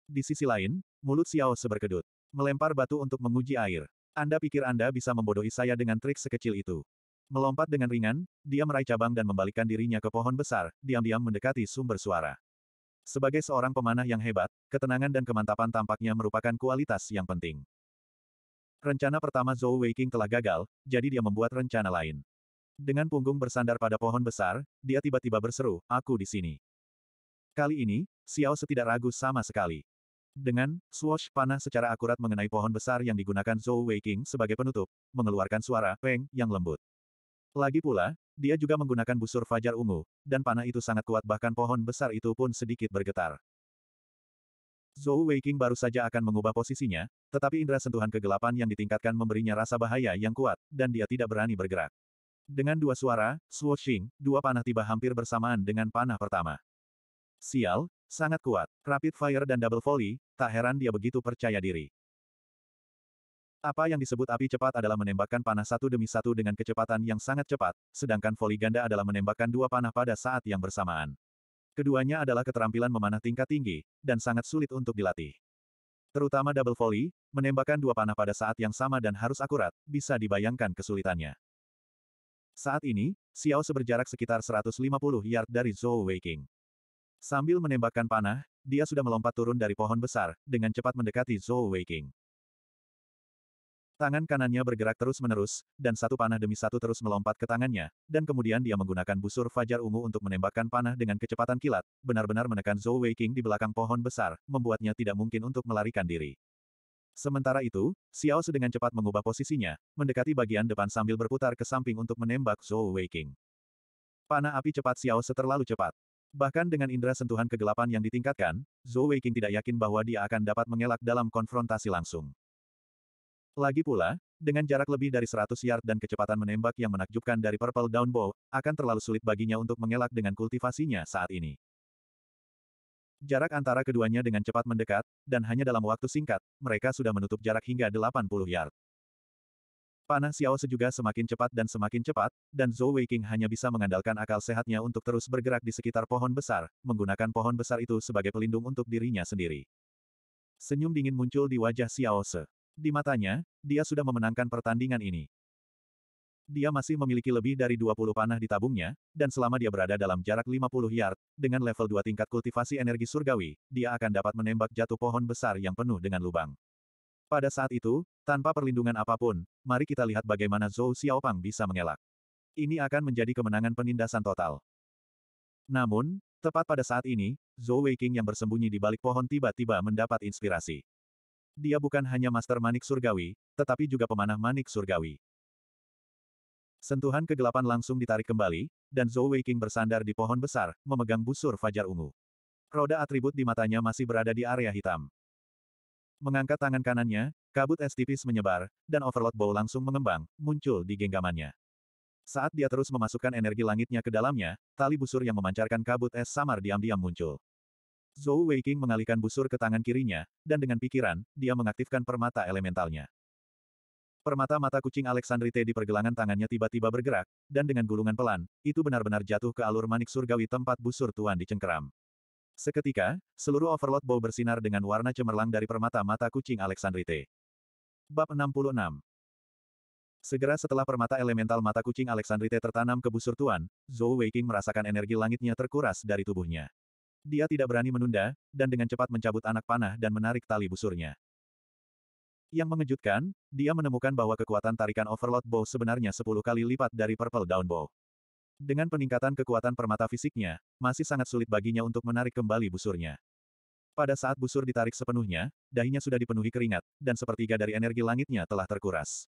Speaker 1: Di sisi lain, mulut Xiao seberkedut. Melempar batu untuk menguji air. Anda pikir Anda bisa membodohi saya dengan trik sekecil itu. Melompat dengan ringan, dia meraih cabang dan membalikkan dirinya ke pohon besar, diam-diam mendekati sumber suara. Sebagai seorang pemanah yang hebat, ketenangan dan kemantapan tampaknya merupakan kualitas yang penting. Rencana pertama Zhou Weiqing telah gagal, jadi dia membuat rencana lain. Dengan punggung bersandar pada pohon besar, dia tiba-tiba berseru, aku di sini. Kali ini, Xiao setidak ragu sama sekali. Dengan swash panah secara akurat mengenai pohon besar yang digunakan Zhou Weiqing sebagai penutup, mengeluarkan suara peng yang lembut. Lagi pula, dia juga menggunakan busur fajar ungu, dan panah itu sangat kuat bahkan pohon besar itu pun sedikit bergetar. Zhou Weiqing baru saja akan mengubah posisinya, tetapi indera sentuhan kegelapan yang ditingkatkan memberinya rasa bahaya yang kuat, dan dia tidak berani bergerak. Dengan dua suara, swooshing, dua panah tiba hampir bersamaan dengan panah pertama. Sial, sangat kuat. Rapid fire dan double volley, tak heran dia begitu percaya diri. Apa yang disebut api cepat adalah menembakkan panah satu demi satu dengan kecepatan yang sangat cepat, sedangkan voli ganda adalah menembakkan dua panah pada saat yang bersamaan. Keduanya adalah keterampilan memanah tingkat tinggi, dan sangat sulit untuk dilatih. Terutama double volley, menembakkan dua panah pada saat yang sama dan harus akurat, bisa dibayangkan kesulitannya. Saat ini, Xiao seberjarak sekitar 150 yard dari Zhou Weiqing. Sambil menembakkan panah, dia sudah melompat turun dari pohon besar, dengan cepat mendekati Zhou Weiqing. Tangan kanannya bergerak terus-menerus, dan satu panah demi satu terus melompat ke tangannya, dan kemudian dia menggunakan busur fajar ungu untuk menembakkan panah dengan kecepatan kilat, benar-benar menekan Zhou Weiqing di belakang pohon besar, membuatnya tidak mungkin untuk melarikan diri. Sementara itu, Xiao Se dengan cepat mengubah posisinya, mendekati bagian depan sambil berputar ke samping untuk menembak Zhou Weiqing. Panah api cepat Xiao Se terlalu cepat. Bahkan dengan indera sentuhan kegelapan yang ditingkatkan, Zhou Weiqing tidak yakin bahwa dia akan dapat mengelak dalam konfrontasi langsung. Lagi pula, dengan jarak lebih dari 100 yard dan kecepatan menembak yang menakjubkan dari Purple Down Bow, akan terlalu sulit baginya untuk mengelak dengan kultivasinya saat ini. Jarak antara keduanya dengan cepat mendekat, dan hanya dalam waktu singkat, mereka sudah menutup jarak hingga 80 yard. Panah Xiao juga semakin cepat dan semakin cepat, dan Zhou Weiqing hanya bisa mengandalkan akal sehatnya untuk terus bergerak di sekitar pohon besar, menggunakan pohon besar itu sebagai pelindung untuk dirinya sendiri. Senyum dingin muncul di wajah Xiao Se. Di matanya, dia sudah memenangkan pertandingan ini. Dia masih memiliki lebih dari 20 panah di tabungnya, dan selama dia berada dalam jarak 50 yard, dengan level 2 tingkat kultivasi energi surgawi, dia akan dapat menembak jatuh pohon besar yang penuh dengan lubang. Pada saat itu, tanpa perlindungan apapun, mari kita lihat bagaimana Zhou Xiaopang bisa mengelak. Ini akan menjadi kemenangan penindasan total. Namun, tepat pada saat ini, Zhou Weiqing yang bersembunyi di balik pohon tiba-tiba mendapat inspirasi dia bukan hanya master manik surgawi, tetapi juga pemanah manik surgawi. Sentuhan kegelapan langsung ditarik kembali, dan Zhou Weiqing bersandar di pohon besar, memegang busur fajar ungu. Roda atribut di matanya masih berada di area hitam. Mengangkat tangan kanannya, kabut es tipis menyebar, dan overload bow langsung mengembang, muncul di genggamannya. Saat dia terus memasukkan energi langitnya ke dalamnya, tali busur yang memancarkan kabut es samar diam-diam muncul. Zhou Weiqing mengalihkan busur ke tangan kirinya, dan dengan pikiran, dia mengaktifkan permata elementalnya. Permata mata kucing Alexandrite di pergelangan tangannya tiba-tiba bergerak, dan dengan gulungan pelan, itu benar-benar jatuh ke alur manik surgawi tempat busur tuan dicengkeram. Seketika, seluruh overload bow bersinar dengan warna cemerlang dari permata mata kucing Alexandrite. Bab 66 Segera setelah permata elemental mata kucing Alexandrite tertanam ke busur tuan, Zhou Weiqing merasakan energi langitnya terkuras dari tubuhnya. Dia tidak berani menunda, dan dengan cepat mencabut anak panah dan menarik tali busurnya. Yang mengejutkan, dia menemukan bahwa kekuatan tarikan overload Bow sebenarnya 10 kali lipat dari Purple Down Bow. Dengan peningkatan kekuatan permata fisiknya, masih sangat sulit baginya untuk menarik kembali busurnya. Pada saat busur ditarik sepenuhnya, dahinya sudah dipenuhi keringat, dan sepertiga dari energi langitnya telah terkuras.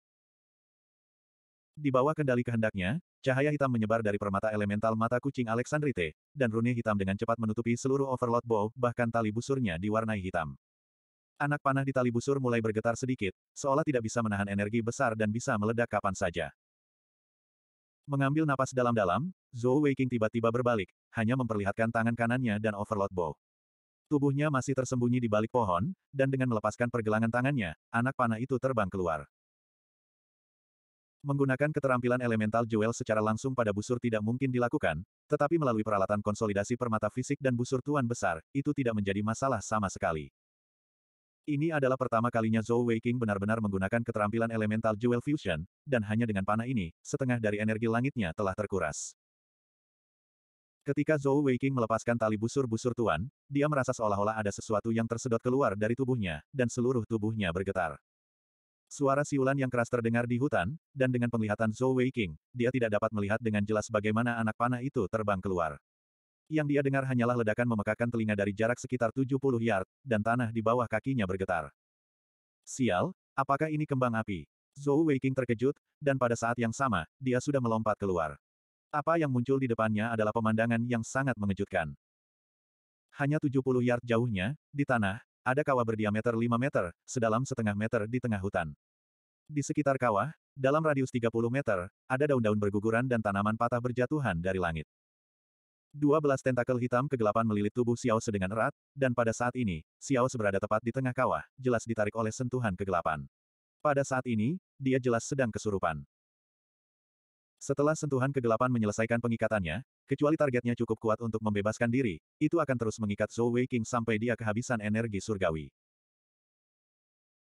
Speaker 1: Di bawah kendali kehendaknya, cahaya hitam menyebar dari permata elemental mata kucing Alexandrite, dan rune hitam dengan cepat menutupi seluruh Overload bow, bahkan tali busurnya diwarnai hitam. Anak panah di tali busur mulai bergetar sedikit, seolah tidak bisa menahan energi besar dan bisa meledak kapan saja. Mengambil napas dalam-dalam, Zhou Weiqing tiba-tiba berbalik, hanya memperlihatkan tangan kanannya dan Overload bow. Tubuhnya masih tersembunyi di balik pohon, dan dengan melepaskan pergelangan tangannya, anak panah itu terbang keluar. Menggunakan keterampilan elemental jewel secara langsung pada busur tidak mungkin dilakukan, tetapi melalui peralatan konsolidasi permata fisik dan busur tuan besar, itu tidak menjadi masalah sama sekali. Ini adalah pertama kalinya Zhou Weiqing benar-benar menggunakan keterampilan elemental jewel fusion, dan hanya dengan panah ini, setengah dari energi langitnya telah terkuras. Ketika Zhou Weiqing melepaskan tali busur-busur tuan, dia merasa seolah-olah ada sesuatu yang tersedot keluar dari tubuhnya, dan seluruh tubuhnya bergetar. Suara siulan yang keras terdengar di hutan, dan dengan penglihatan Zhou Weiqing, dia tidak dapat melihat dengan jelas bagaimana anak panah itu terbang keluar. Yang dia dengar hanyalah ledakan memekakan telinga dari jarak sekitar 70 yard, dan tanah di bawah kakinya bergetar. Sial, apakah ini kembang api? Zhou Weiqing terkejut, dan pada saat yang sama, dia sudah melompat keluar. Apa yang muncul di depannya adalah pemandangan yang sangat mengejutkan. Hanya 70 yard jauhnya, di tanah, ada kawah berdiameter 5 meter, sedalam setengah meter di tengah hutan. Di sekitar kawah, dalam radius 30 meter, ada daun-daun berguguran dan tanaman patah berjatuhan dari langit. 12 tentakel hitam kegelapan melilit tubuh Xiao sedengan erat, dan pada saat ini, Xiao berada tepat di tengah kawah, jelas ditarik oleh sentuhan kegelapan. Pada saat ini, dia jelas sedang kesurupan. Setelah sentuhan kegelapan menyelesaikan pengikatannya, kecuali targetnya cukup kuat untuk membebaskan diri, itu akan terus mengikat Zhou Weiqing sampai dia kehabisan energi surgawi.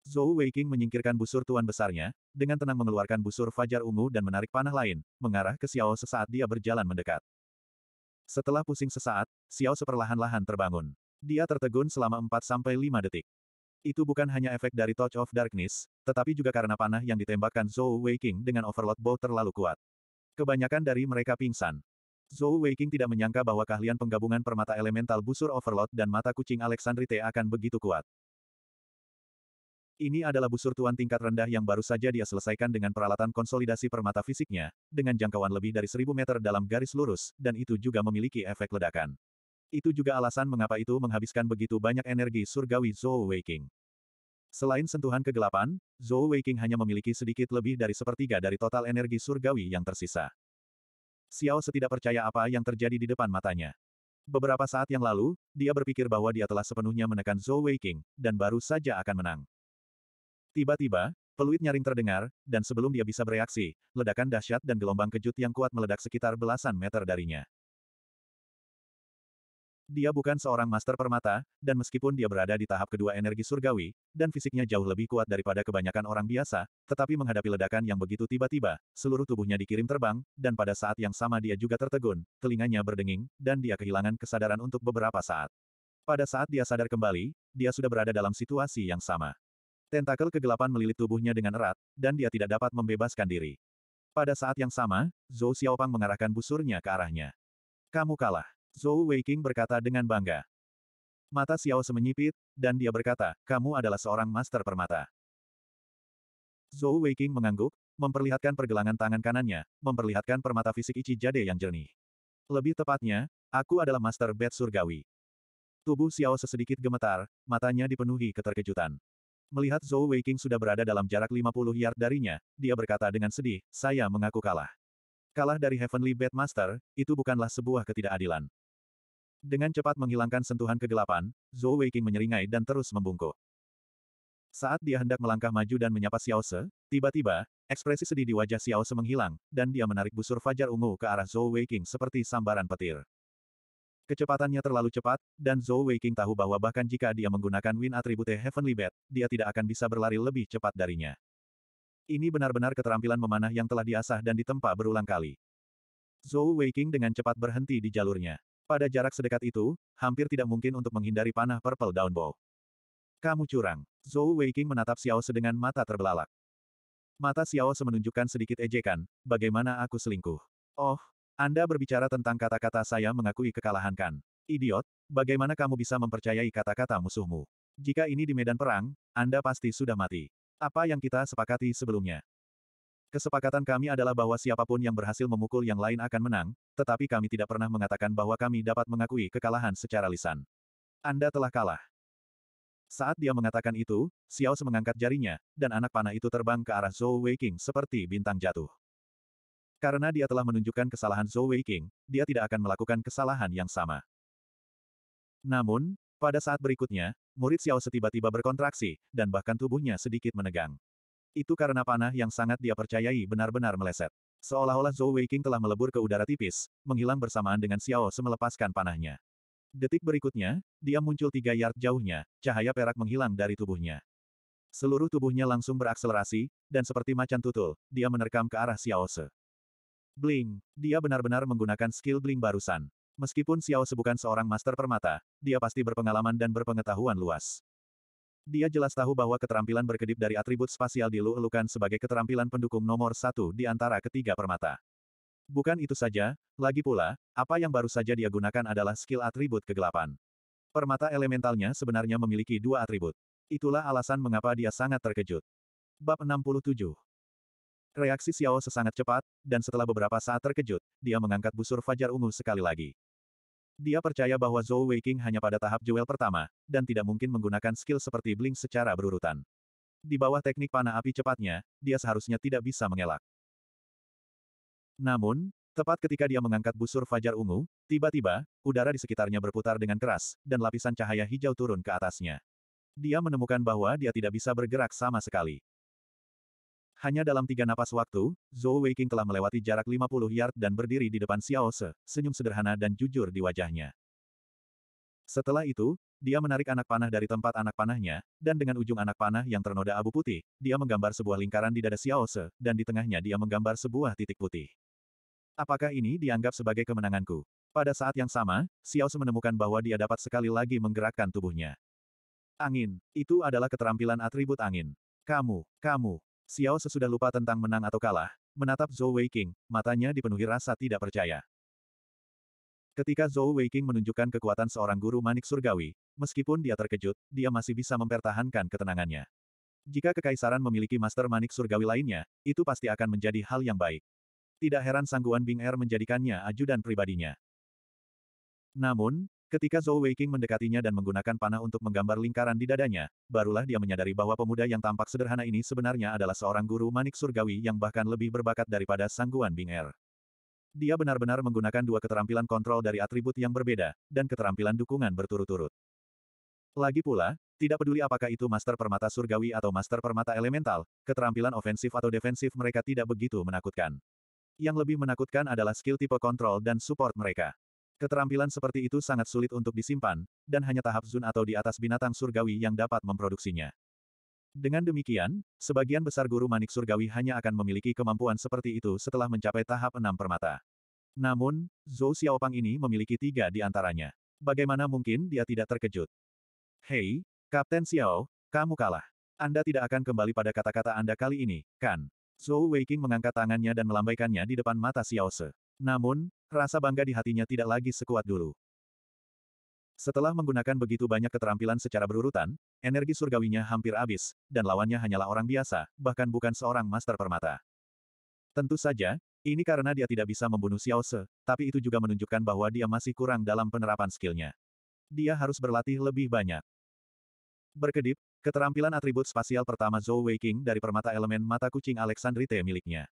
Speaker 1: Zhou Weiqing menyingkirkan busur tuan besarnya, dengan tenang mengeluarkan busur fajar ungu dan menarik panah lain, mengarah ke Xiao sesaat dia berjalan mendekat. Setelah pusing sesaat, Xiao seperlahan-lahan terbangun. Dia tertegun selama 4-5 detik. Itu bukan hanya efek dari Touch of Darkness, tetapi juga karena panah yang ditembakkan Zhou Weiqing dengan Overload Bow terlalu kuat. Kebanyakan dari mereka pingsan. Zhou Weiqing tidak menyangka bahwa keahlian penggabungan permata elemental busur overload dan mata kucing Alexandrite akan begitu kuat. Ini adalah busur tuan tingkat rendah yang baru saja dia selesaikan dengan peralatan konsolidasi permata fisiknya, dengan jangkauan lebih dari 1000 meter dalam garis lurus, dan itu juga memiliki efek ledakan. Itu juga alasan mengapa itu menghabiskan begitu banyak energi surgawi Zhou Weiqing. Selain sentuhan kegelapan, Zhou Weiqing hanya memiliki sedikit lebih dari sepertiga dari total energi surgawi yang tersisa. Xiao setidak percaya apa yang terjadi di depan matanya. Beberapa saat yang lalu, dia berpikir bahwa dia telah sepenuhnya menekan Zhou Weiqing, dan baru saja akan menang. Tiba-tiba, peluit nyaring terdengar, dan sebelum dia bisa bereaksi, ledakan dahsyat dan gelombang kejut yang kuat meledak sekitar belasan meter darinya. Dia bukan seorang master permata, dan meskipun dia berada di tahap kedua energi surgawi, dan fisiknya jauh lebih kuat daripada kebanyakan orang biasa, tetapi menghadapi ledakan yang begitu tiba-tiba, seluruh tubuhnya dikirim terbang, dan pada saat yang sama dia juga tertegun, telinganya berdenging, dan dia kehilangan kesadaran untuk beberapa saat. Pada saat dia sadar kembali, dia sudah berada dalam situasi yang sama. Tentakel kegelapan melilit tubuhnya dengan erat, dan dia tidak dapat membebaskan diri. Pada saat yang sama, Zhou Xiaopang mengarahkan busurnya ke arahnya. Kamu kalah. Zhou Weiqing berkata dengan bangga. Mata Xiao semenyipit, dan dia berkata, kamu adalah seorang master permata. Zhou Weiqing mengangguk, memperlihatkan pergelangan tangan kanannya, memperlihatkan permata fisik Ichi Jade yang jernih. Lebih tepatnya, aku adalah Master Bed Surgawi. Tubuh Xiao sesedikit gemetar, matanya dipenuhi keterkejutan. Melihat Zhou Weiqing sudah berada dalam jarak 50 yard darinya, dia berkata dengan sedih, saya mengaku kalah. Kalah dari Heavenly Bed Master, itu bukanlah sebuah ketidakadilan. Dengan cepat menghilangkan sentuhan kegelapan, Zhou Weiqing menyeringai dan terus membungkuk. Saat dia hendak melangkah maju dan menyapa Xiao Se, tiba-tiba, ekspresi sedih di wajah Xiao Se menghilang, dan dia menarik busur fajar ungu ke arah Zhou Weiqing seperti sambaran petir. Kecepatannya terlalu cepat, dan Zhou Weiqing tahu bahwa bahkan jika dia menggunakan Win Attribute Heavenly Bat, dia tidak akan bisa berlari lebih cepat darinya. Ini benar-benar keterampilan memanah yang telah diasah dan ditempa berulang kali. Zhou Weiqing dengan cepat berhenti di jalurnya. Pada jarak sedekat itu, hampir tidak mungkin untuk menghindari panah Purple downbow. Kamu curang. Zhou Weiqing menatap Xiao Se dengan mata terbelalak. Mata Xiao menunjukkan sedikit ejekan, bagaimana aku selingkuh. Oh, Anda berbicara tentang kata-kata saya mengakui kekalahan kan. Idiot, bagaimana kamu bisa mempercayai kata-kata musuhmu? Jika ini di medan perang, Anda pasti sudah mati. Apa yang kita sepakati sebelumnya? Kesepakatan kami adalah bahwa siapapun yang berhasil memukul yang lain akan menang, tetapi kami tidak pernah mengatakan bahwa kami dapat mengakui kekalahan secara lisan. Anda telah kalah. Saat dia mengatakan itu, Xiao mengangkat jarinya, dan anak panah itu terbang ke arah Zhou Weiqing seperti bintang jatuh. Karena dia telah menunjukkan kesalahan Zhou Weiqing, dia tidak akan melakukan kesalahan yang sama. Namun, pada saat berikutnya, murid Xiao tiba-tiba berkontraksi, dan bahkan tubuhnya sedikit menegang. Itu karena panah yang sangat dia percayai benar-benar meleset. Seolah-olah Zhou Weiqing telah melebur ke udara tipis, menghilang bersamaan dengan Xiao semelepaskan panahnya. Detik berikutnya, dia muncul tiga yard jauhnya, cahaya perak menghilang dari tubuhnya. Seluruh tubuhnya langsung berakselerasi, dan seperti macan tutul, dia menerkam ke arah Xiao Se. Bling, dia benar-benar menggunakan skill bling barusan. Meskipun Xiao Se bukan seorang master permata, dia pasti berpengalaman dan berpengetahuan luas. Dia jelas tahu bahwa keterampilan berkedip dari atribut spasial di sebagai keterampilan pendukung nomor satu di antara ketiga permata. Bukan itu saja, lagi pula, apa yang baru saja dia gunakan adalah skill atribut kegelapan. Permata elementalnya sebenarnya memiliki dua atribut. Itulah alasan mengapa dia sangat terkejut. Bab 67 Reaksi Xiao sesangat cepat, dan setelah beberapa saat terkejut, dia mengangkat busur fajar ungu sekali lagi. Dia percaya bahwa Zhou Weiqing hanya pada tahap Jewel pertama, dan tidak mungkin menggunakan skill seperti Blink secara berurutan. Di bawah teknik panah api cepatnya, dia seharusnya tidak bisa mengelak. Namun, tepat ketika dia mengangkat busur fajar ungu, tiba-tiba, udara di sekitarnya berputar dengan keras, dan lapisan cahaya hijau turun ke atasnya. Dia menemukan bahwa dia tidak bisa bergerak sama sekali. Hanya dalam tiga napas waktu, Zhou Weiqing telah melewati jarak 50 yard dan berdiri di depan Xiao Se, senyum sederhana dan jujur di wajahnya. Setelah itu, dia menarik anak panah dari tempat anak panahnya, dan dengan ujung anak panah yang ternoda abu putih, dia menggambar sebuah lingkaran di dada Xiao Se, dan di tengahnya dia menggambar sebuah titik putih. Apakah ini dianggap sebagai kemenanganku? Pada saat yang sama, Xiao Se menemukan bahwa dia dapat sekali lagi menggerakkan tubuhnya. Angin, itu adalah keterampilan atribut angin. Kamu, kamu, Xiao sesudah lupa tentang menang atau kalah, menatap Zhou Weiqing, matanya dipenuhi rasa tidak percaya. Ketika Zhou Weiqing menunjukkan kekuatan seorang guru manik surgawi, meskipun dia terkejut, dia masih bisa mempertahankan ketenangannya. Jika kekaisaran memiliki master manik surgawi lainnya, itu pasti akan menjadi hal yang baik. Tidak heran Sangguan Bing Er menjadikannya ajudan pribadinya. Namun, Ketika Zhou Weiqing mendekatinya dan menggunakan panah untuk menggambar lingkaran di dadanya, barulah dia menyadari bahwa pemuda yang tampak sederhana ini sebenarnya adalah seorang guru manik surgawi yang bahkan lebih berbakat daripada Sangguan Bing Er. Dia benar-benar menggunakan dua keterampilan kontrol dari atribut yang berbeda, dan keterampilan dukungan berturut-turut. Lagi pula, tidak peduli apakah itu master permata surgawi atau master permata elemental, keterampilan ofensif atau defensif mereka tidak begitu menakutkan. Yang lebih menakutkan adalah skill tipe kontrol dan support mereka. Keterampilan seperti itu sangat sulit untuk disimpan, dan hanya tahap Zun atau di atas binatang surgawi yang dapat memproduksinya. Dengan demikian, sebagian besar guru manik surgawi hanya akan memiliki kemampuan seperti itu setelah mencapai tahap enam permata. Namun, Zhou Xiaopang ini memiliki tiga di antaranya. Bagaimana mungkin dia tidak terkejut? Hei, Kapten Xiao, kamu kalah. Anda tidak akan kembali pada kata-kata Anda kali ini, kan? Zhou Weiqing mengangkat tangannya dan melambaikannya di depan mata Xiao Se. Namun, rasa bangga di hatinya tidak lagi sekuat dulu. Setelah menggunakan begitu banyak keterampilan secara berurutan, energi surgawinya hampir habis, dan lawannya hanyalah orang biasa, bahkan bukan seorang master permata. Tentu saja, ini karena dia tidak bisa membunuh Xiao Se, tapi itu juga menunjukkan bahwa dia masih kurang dalam penerapan skillnya. Dia harus berlatih lebih banyak. Berkedip, keterampilan atribut spasial pertama Zhou Weiqing dari permata elemen mata kucing Alexandrite miliknya.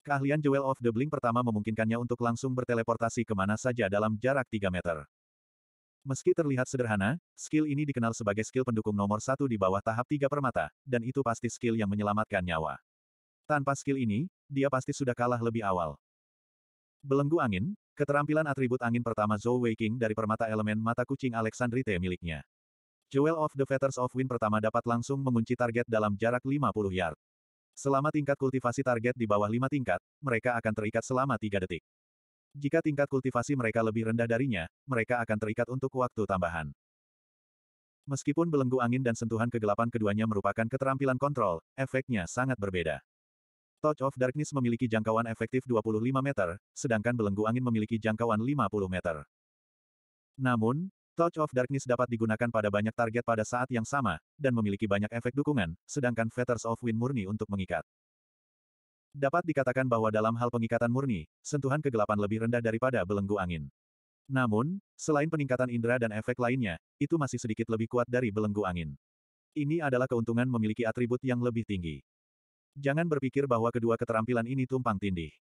Speaker 1: Keahlian Jewel of the Bling pertama memungkinkannya untuk langsung berteleportasi kemana saja dalam jarak 3 meter. Meski terlihat sederhana, skill ini dikenal sebagai skill pendukung nomor satu di bawah tahap 3 permata, dan itu pasti skill yang menyelamatkan nyawa. Tanpa skill ini, dia pasti sudah kalah lebih awal. Belenggu angin, keterampilan atribut angin pertama Zhou Weiqing dari permata elemen mata kucing Alexandrite miliknya. Jewel of the Feathers of Wind pertama dapat langsung mengunci target dalam jarak 50 yard. Selama tingkat kultivasi target di bawah 5 tingkat, mereka akan terikat selama 3 detik. Jika tingkat kultivasi mereka lebih rendah darinya, mereka akan terikat untuk waktu tambahan. Meskipun belenggu angin dan sentuhan kegelapan keduanya merupakan keterampilan kontrol, efeknya sangat berbeda. Touch of Darkness memiliki jangkauan efektif 25 meter, sedangkan belenggu angin memiliki jangkauan 50 meter. Namun, Touch of Darkness dapat digunakan pada banyak target pada saat yang sama, dan memiliki banyak efek dukungan, sedangkan Fetters of Wind murni untuk mengikat. Dapat dikatakan bahwa dalam hal pengikatan murni, sentuhan kegelapan lebih rendah daripada belenggu angin. Namun, selain peningkatan indera dan efek lainnya, itu masih sedikit lebih kuat dari belenggu angin. Ini adalah keuntungan memiliki atribut yang lebih tinggi. Jangan berpikir bahwa kedua keterampilan ini tumpang tindih.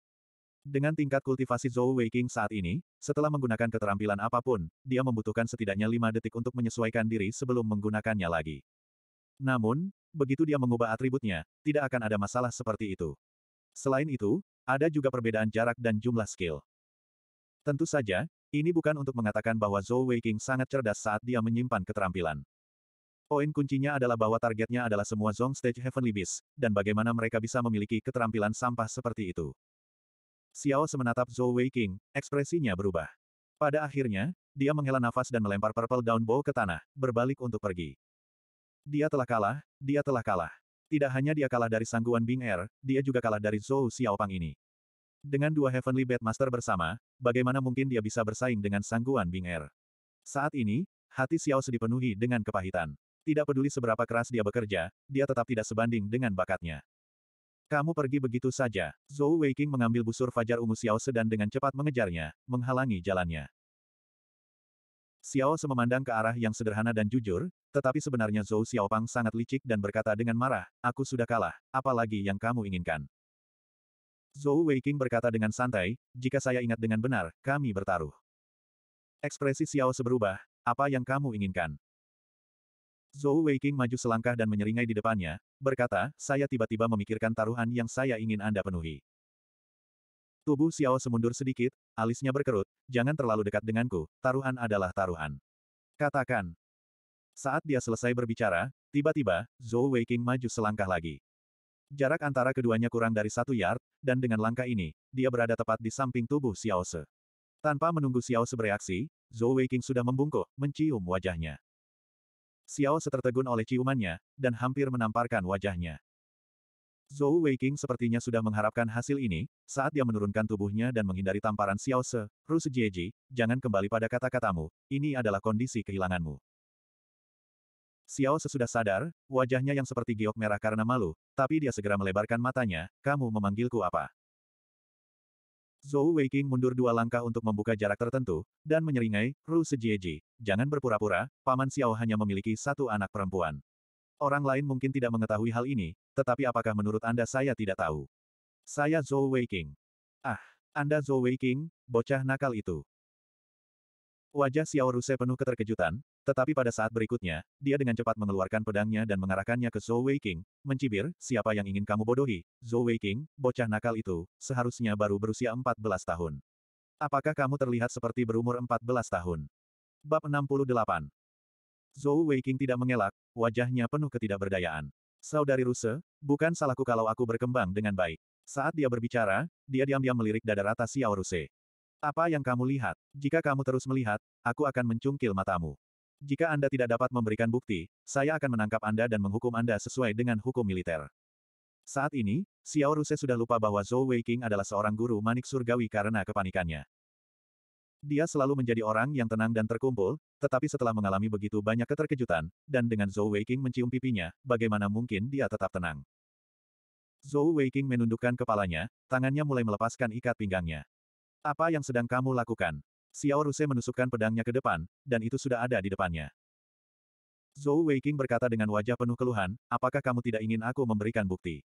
Speaker 1: Dengan tingkat kultivasi Zhou Weiqing saat ini, setelah menggunakan keterampilan apapun, dia membutuhkan setidaknya lima detik untuk menyesuaikan diri sebelum menggunakannya lagi. Namun, begitu dia mengubah atributnya, tidak akan ada masalah seperti itu. Selain itu, ada juga perbedaan jarak dan jumlah skill. Tentu saja, ini bukan untuk mengatakan bahwa Zhou Weiqing sangat cerdas saat dia menyimpan keterampilan. Poin kuncinya adalah bahwa targetnya adalah semua Zong Stage Heavenly Beast, dan bagaimana mereka bisa memiliki keterampilan sampah seperti itu. Xiao semenatap Zhou Weiqing, ekspresinya berubah. Pada akhirnya, dia menghela nafas dan melempar purple down bow ke tanah, berbalik untuk pergi. Dia telah kalah, dia telah kalah. Tidak hanya dia kalah dari sangguan Bing Er, dia juga kalah dari Zhou Xiaopang ini. Dengan dua Heavenly Batmaster bersama, bagaimana mungkin dia bisa bersaing dengan sangguan Bing Er? Saat ini, hati Xiao dipenuhi dengan kepahitan. Tidak peduli seberapa keras dia bekerja, dia tetap tidak sebanding dengan bakatnya. Kamu pergi begitu saja. Zhou Weiqing mengambil busur fajar ungu Xiao Se dan dengan cepat mengejarnya, menghalangi jalannya. Xiao Se memandang ke arah yang sederhana dan jujur, tetapi sebenarnya Zhou Xiaopang sangat licik dan berkata dengan marah, aku sudah kalah, apalagi yang kamu inginkan. Zhou Weiqing berkata dengan santai, jika saya ingat dengan benar, kami bertaruh. Ekspresi Xiao Se berubah, apa yang kamu inginkan? Zhou Weiqing maju selangkah dan menyeringai di depannya, berkata, saya tiba-tiba memikirkan taruhan yang saya ingin Anda penuhi. Tubuh Xiao semundur sedikit, alisnya berkerut, jangan terlalu dekat denganku, taruhan adalah taruhan. Katakan. Saat dia selesai berbicara, tiba-tiba, Zhou Weiqing maju selangkah lagi. Jarak antara keduanya kurang dari satu yard, dan dengan langkah ini, dia berada tepat di samping tubuh Xiao Se. Tanpa menunggu Xiao Se bereaksi, Zhou Weiqing sudah membungkuk, mencium wajahnya. Xiao setertegun oleh ciumannya, dan hampir menamparkan wajahnya. Zhou Weiqing sepertinya sudah mengharapkan hasil ini, saat dia menurunkan tubuhnya dan menghindari tamparan Xiao Se, Ru Sejieji, jangan kembali pada kata-katamu, ini adalah kondisi kehilanganmu. Xiao Se sudah sadar, wajahnya yang seperti giok merah karena malu, tapi dia segera melebarkan matanya, kamu memanggilku apa? Zhou Weiqing mundur dua langkah untuk membuka jarak tertentu, dan menyeringai, Ru Sejieji, jangan berpura-pura, Paman Xiao hanya memiliki satu anak perempuan. Orang lain mungkin tidak mengetahui hal ini, tetapi apakah menurut Anda saya tidak tahu? Saya Zhou Weiqing. Ah, Anda Zhou Weiqing, bocah nakal itu. Wajah Xiao Ruse penuh keterkejutan, tetapi pada saat berikutnya, dia dengan cepat mengeluarkan pedangnya dan mengarahkannya ke Zhou Weiqing, mencibir, siapa yang ingin kamu bodohi, Zhou Weiqing, bocah nakal itu, seharusnya baru berusia 14 tahun. Apakah kamu terlihat seperti berumur 14 tahun? Bab 68 Zhou Weiqing tidak mengelak, wajahnya penuh ketidakberdayaan. Saudari Ruse, bukan salahku kalau aku berkembang dengan baik. Saat dia berbicara, dia diam-diam melirik dada rata Xiao Ruse. Apa yang kamu lihat? Jika kamu terus melihat, aku akan mencungkil matamu. Jika Anda tidak dapat memberikan bukti, saya akan menangkap Anda dan menghukum Anda sesuai dengan hukum militer. Saat ini, Xiao Ruse sudah lupa bahwa Zhou Weiqing adalah seorang guru manik surgawi karena kepanikannya. Dia selalu menjadi orang yang tenang dan terkumpul, tetapi setelah mengalami begitu banyak keterkejutan, dan dengan Zhou Weiqing mencium pipinya, bagaimana mungkin dia tetap tenang? Zhou Weiqing menundukkan kepalanya, tangannya mulai melepaskan ikat pinggangnya. Apa yang sedang kamu lakukan? Xiao Ruse menusukkan pedangnya ke depan, dan itu sudah ada di depannya. Zhou Weiqing berkata dengan wajah penuh keluhan, apakah kamu tidak ingin aku memberikan bukti?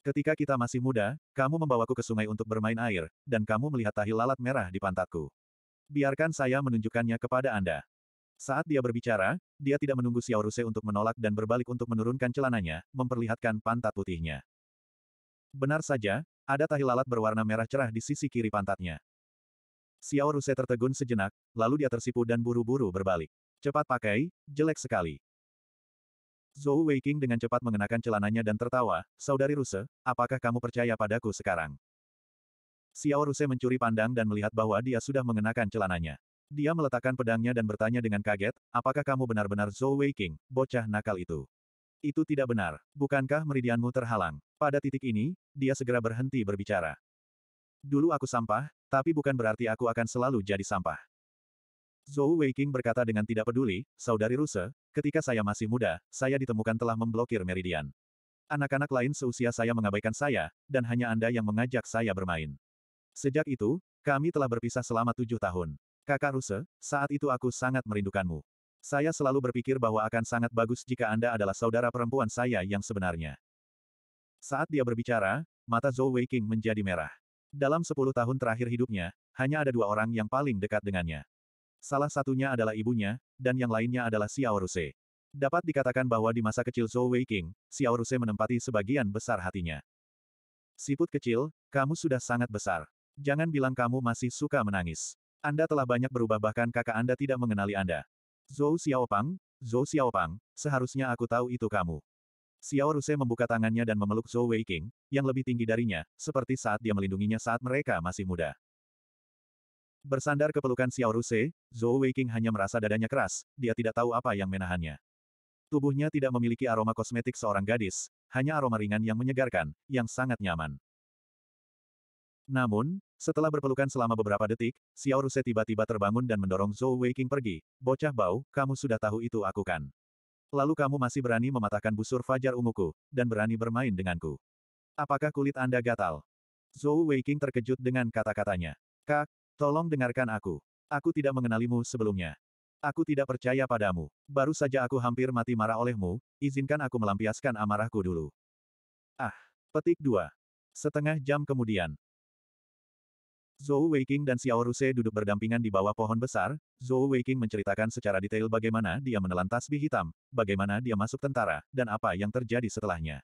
Speaker 1: Ketika kita masih muda, kamu membawaku ke sungai untuk bermain air, dan kamu melihat tahi lalat merah di pantatku. Biarkan saya menunjukkannya kepada Anda. Saat dia berbicara, dia tidak menunggu Xiao Ruse untuk menolak dan berbalik untuk menurunkan celananya, memperlihatkan pantat putihnya. Benar saja, ada tahi lalat berwarna merah cerah di sisi kiri pantatnya. Xiao Ruse tertegun sejenak, lalu dia tersipu dan buru-buru berbalik. Cepat pakai, jelek sekali. Zhou Weiqing dengan cepat mengenakan celananya dan tertawa, Saudari Ruse, apakah kamu percaya padaku sekarang? Xiao Ruse mencuri pandang dan melihat bahwa dia sudah mengenakan celananya. Dia meletakkan pedangnya dan bertanya dengan kaget, apakah kamu benar-benar Zhou Weiqing, bocah nakal itu? Itu tidak benar. Bukankah meridianmu terhalang? Pada titik ini, dia segera berhenti berbicara. Dulu aku sampah, tapi bukan berarti aku akan selalu jadi sampah. Zhou Weiqing berkata dengan tidak peduli, Saudari Ruse, ketika saya masih muda, saya ditemukan telah memblokir meridian. Anak-anak lain seusia saya mengabaikan saya, dan hanya Anda yang mengajak saya bermain. Sejak itu, kami telah berpisah selama tujuh tahun. Kakak Ruse, saat itu aku sangat merindukanmu. Saya selalu berpikir bahwa akan sangat bagus jika Anda adalah saudara perempuan saya yang sebenarnya. Saat dia berbicara, mata Zhou Weiqing menjadi merah. Dalam sepuluh tahun terakhir hidupnya, hanya ada dua orang yang paling dekat dengannya. Salah satunya adalah ibunya, dan yang lainnya adalah Xiao Ruse. Dapat dikatakan bahwa di masa kecil Zhou Weiqing, Xiao Ruse menempati sebagian besar hatinya. Siput kecil, kamu sudah sangat besar. Jangan bilang kamu masih suka menangis. Anda telah banyak berubah bahkan kakak Anda tidak mengenali Anda. Zhou Xiaopang, Zhou Xiaopang, seharusnya aku tahu itu kamu. Xiao Ruse membuka tangannya dan memeluk Zhou Weiqing, yang lebih tinggi darinya, seperti saat dia melindunginya saat mereka masih muda. Bersandar ke pelukan Xiao Ruse, Zhou Weiqing hanya merasa dadanya keras, dia tidak tahu apa yang menahannya. Tubuhnya tidak memiliki aroma kosmetik seorang gadis, hanya aroma ringan yang menyegarkan, yang sangat nyaman. Namun, setelah berpelukan selama beberapa detik, Xiao Ruse tiba-tiba terbangun dan mendorong Zhou Weiqing pergi, bocah bau, kamu sudah tahu itu aku kan. Lalu kamu masih berani mematahkan busur fajar unguku, dan berani bermain denganku. Apakah kulit Anda gatal? Zhou Weiqing terkejut dengan kata-katanya. Kak, tolong dengarkan aku. Aku tidak mengenalimu sebelumnya. Aku tidak percaya padamu. Baru saja aku hampir mati marah olehmu, izinkan aku melampiaskan amarahku dulu. Ah, petik dua. Setengah jam kemudian, Zhou Weiqing dan Xiao Ruse duduk berdampingan di bawah pohon besar, Zhou Weiqing menceritakan secara detail bagaimana dia menelan tasbih hitam, bagaimana dia masuk tentara, dan apa yang terjadi setelahnya.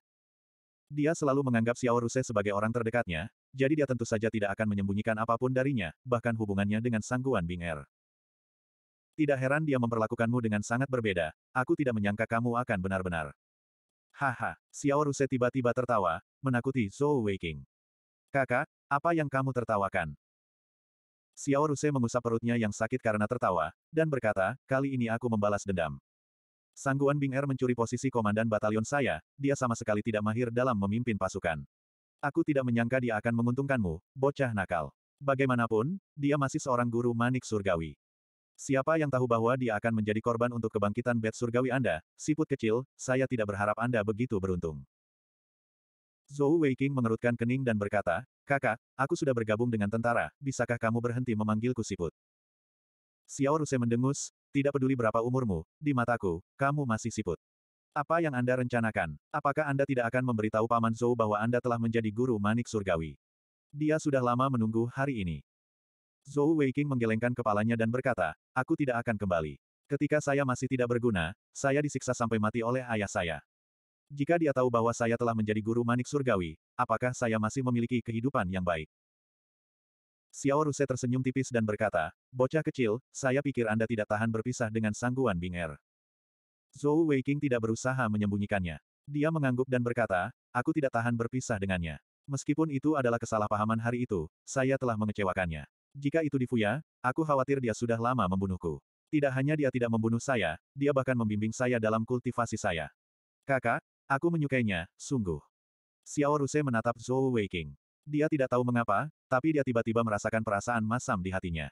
Speaker 1: Dia selalu menganggap Xiao Ruse sebagai orang terdekatnya, jadi dia tentu saja tidak akan menyembunyikan apapun darinya, bahkan hubungannya dengan Sangguan Bing Er. Tidak heran dia memperlakukanmu dengan sangat berbeda, aku tidak menyangka kamu akan benar-benar. Haha, Xiao Ruse tiba-tiba tertawa, menakuti Zhou Weiqing. Kakak, apa yang kamu tertawakan? Xiao Ruse mengusap perutnya yang sakit karena tertawa, dan berkata, kali ini aku membalas dendam. Sangguan Bing Er mencuri posisi komandan batalion saya, dia sama sekali tidak mahir dalam memimpin pasukan. Aku tidak menyangka dia akan menguntungkanmu, bocah nakal. Bagaimanapun, dia masih seorang guru manik surgawi. Siapa yang tahu bahwa dia akan menjadi korban untuk kebangkitan bed surgawi Anda, siput kecil, saya tidak berharap Anda begitu beruntung. Zhou Weiqing mengerutkan kening dan berkata, Kakak, aku sudah bergabung dengan tentara, bisakah kamu berhenti memanggilku siput? Xiao Ruse mendengus, tidak peduli berapa umurmu, di mataku, kamu masih siput. Apa yang Anda rencanakan? Apakah Anda tidak akan memberitahu Paman Zhou bahwa Anda telah menjadi guru manik surgawi? Dia sudah lama menunggu hari ini. Zhou Weiking menggelengkan kepalanya dan berkata, aku tidak akan kembali. Ketika saya masih tidak berguna, saya disiksa sampai mati oleh ayah saya. Jika dia tahu bahwa saya telah menjadi guru manik surgawi, apakah saya masih memiliki kehidupan yang baik? Xiao Ruse tersenyum tipis dan berkata, Bocah kecil, saya pikir Anda tidak tahan berpisah dengan sangguan Bing'er. Er. Zhou Weiqing tidak berusaha menyembunyikannya. Dia mengangguk dan berkata, aku tidak tahan berpisah dengannya. Meskipun itu adalah kesalahpahaman hari itu, saya telah mengecewakannya. Jika itu difuya, aku khawatir dia sudah lama membunuhku. Tidak hanya dia tidak membunuh saya, dia bahkan membimbing saya dalam kultivasi saya. Kakak, Aku menyukainya, sungguh. Xiao Ruse menatap Zhou Weiqing. Dia tidak tahu mengapa, tapi dia tiba-tiba merasakan perasaan masam di hatinya.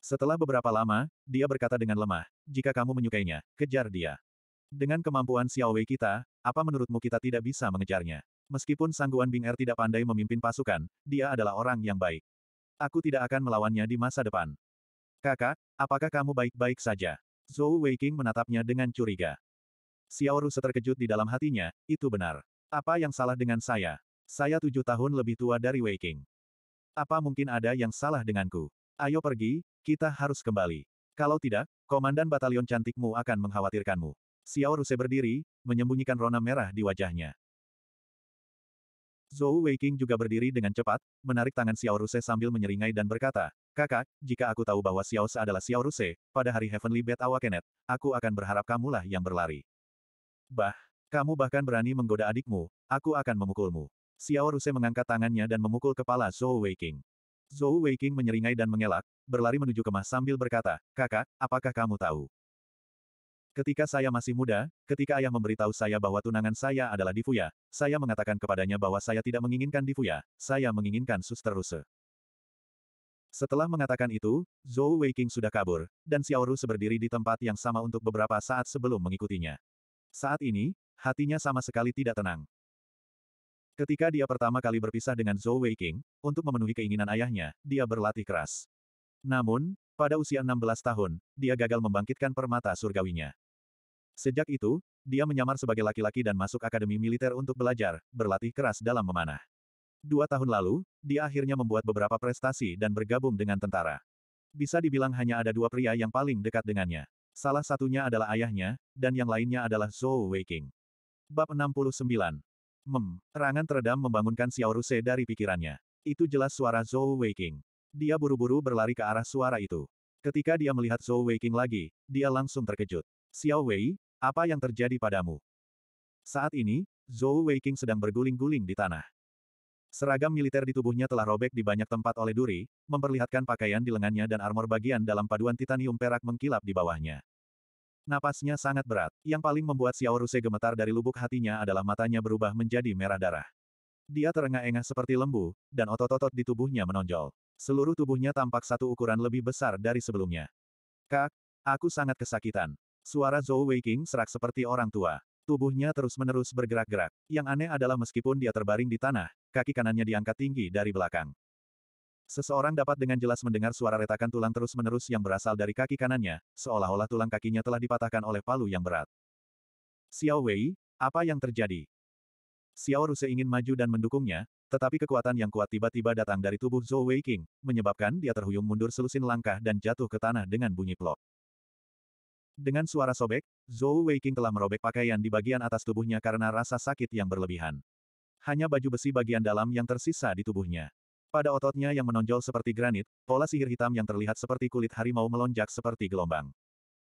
Speaker 1: Setelah beberapa lama, dia berkata dengan lemah, jika kamu menyukainya, kejar dia. Dengan kemampuan Xiao Wei kita, apa menurutmu kita tidak bisa mengejarnya? Meskipun Sangguan Bing Er tidak pandai memimpin pasukan, dia adalah orang yang baik. Aku tidak akan melawannya di masa depan. Kakak, apakah kamu baik-baik saja? Zhou Weiqing menatapnya dengan curiga. Xiao Ruse terkejut di dalam hatinya, itu benar. Apa yang salah dengan saya? Saya tujuh tahun lebih tua dari Wei Qing. Apa mungkin ada yang salah denganku? Ayo pergi, kita harus kembali. Kalau tidak, komandan batalion cantikmu akan mengkhawatirkanmu. Xiao Ruse berdiri, menyembunyikan rona merah di wajahnya. Zhou Weiqing juga berdiri dengan cepat, menarik tangan Xiao Ruse sambil menyeringai dan berkata, Kakak, jika aku tahu bahwa Xiao Se adalah Xiao Ruse, pada hari Heavenly Bed awakened, aku akan berharap kamulah yang berlari. Bah, kamu bahkan berani menggoda adikmu, aku akan memukulmu. Xiao Ruse mengangkat tangannya dan memukul kepala Zhou Weiking. Zhou Weiking menyeringai dan mengelak, berlari menuju ke sambil berkata, Kakak, apakah kamu tahu? Ketika saya masih muda, ketika ayah memberitahu saya bahwa tunangan saya adalah Difuya, saya mengatakan kepadanya bahwa saya tidak menginginkan Difuya, saya menginginkan Suster Ruse. Setelah mengatakan itu, Zhou Weiking sudah kabur, dan Xiao Ruse berdiri di tempat yang sama untuk beberapa saat sebelum mengikutinya. Saat ini, hatinya sama sekali tidak tenang. Ketika dia pertama kali berpisah dengan Zhou Weiqing, untuk memenuhi keinginan ayahnya, dia berlatih keras. Namun, pada usia 16 tahun, dia gagal membangkitkan permata surgawinya. Sejak itu, dia menyamar sebagai laki-laki dan masuk akademi militer untuk belajar, berlatih keras dalam memanah. Dua tahun lalu, dia akhirnya membuat beberapa prestasi dan bergabung dengan tentara. Bisa dibilang hanya ada dua pria yang paling dekat dengannya. Salah satunya adalah ayahnya, dan yang lainnya adalah Zhou Weiqing. Bab 69. Mem, hmm, Terangan teredam membangunkan Xiao Ruse dari pikirannya. Itu jelas suara Zhou Weiqing. Dia buru-buru berlari ke arah suara itu. Ketika dia melihat Zhou Weiqing lagi, dia langsung terkejut. Xiao Wei, apa yang terjadi padamu? Saat ini, Zhou Weiqing sedang berguling-guling di tanah. Seragam militer di tubuhnya telah robek di banyak tempat oleh duri, memperlihatkan pakaian di lengannya dan armor bagian dalam paduan titanium perak mengkilap di bawahnya. Napasnya sangat berat. Yang paling membuat Xiao Ruse gemetar dari lubuk hatinya adalah matanya berubah menjadi merah darah. Dia terengah-engah seperti lembu, dan otot-otot di tubuhnya menonjol. Seluruh tubuhnya tampak satu ukuran lebih besar dari sebelumnya. Kak, aku sangat kesakitan. Suara Zhou King serak seperti orang tua. Tubuhnya terus-menerus bergerak-gerak. Yang aneh adalah meskipun dia terbaring di tanah, kaki kanannya diangkat tinggi dari belakang. Seseorang dapat dengan jelas mendengar suara retakan tulang terus-menerus yang berasal dari kaki kanannya, seolah-olah tulang kakinya telah dipatahkan oleh palu yang berat. Xiao Wei, apa yang terjadi? Xiao Ruse ingin maju dan mendukungnya, tetapi kekuatan yang kuat tiba-tiba datang dari tubuh Zhou Wei King, menyebabkan dia terhuyung mundur selusin langkah dan jatuh ke tanah dengan bunyi plok. Dengan suara sobek, Zhou Wei King telah merobek pakaian di bagian atas tubuhnya karena rasa sakit yang berlebihan hanya baju besi bagian dalam yang tersisa di tubuhnya. Pada ototnya yang menonjol seperti granit, pola sihir hitam yang terlihat seperti kulit harimau melonjak seperti gelombang.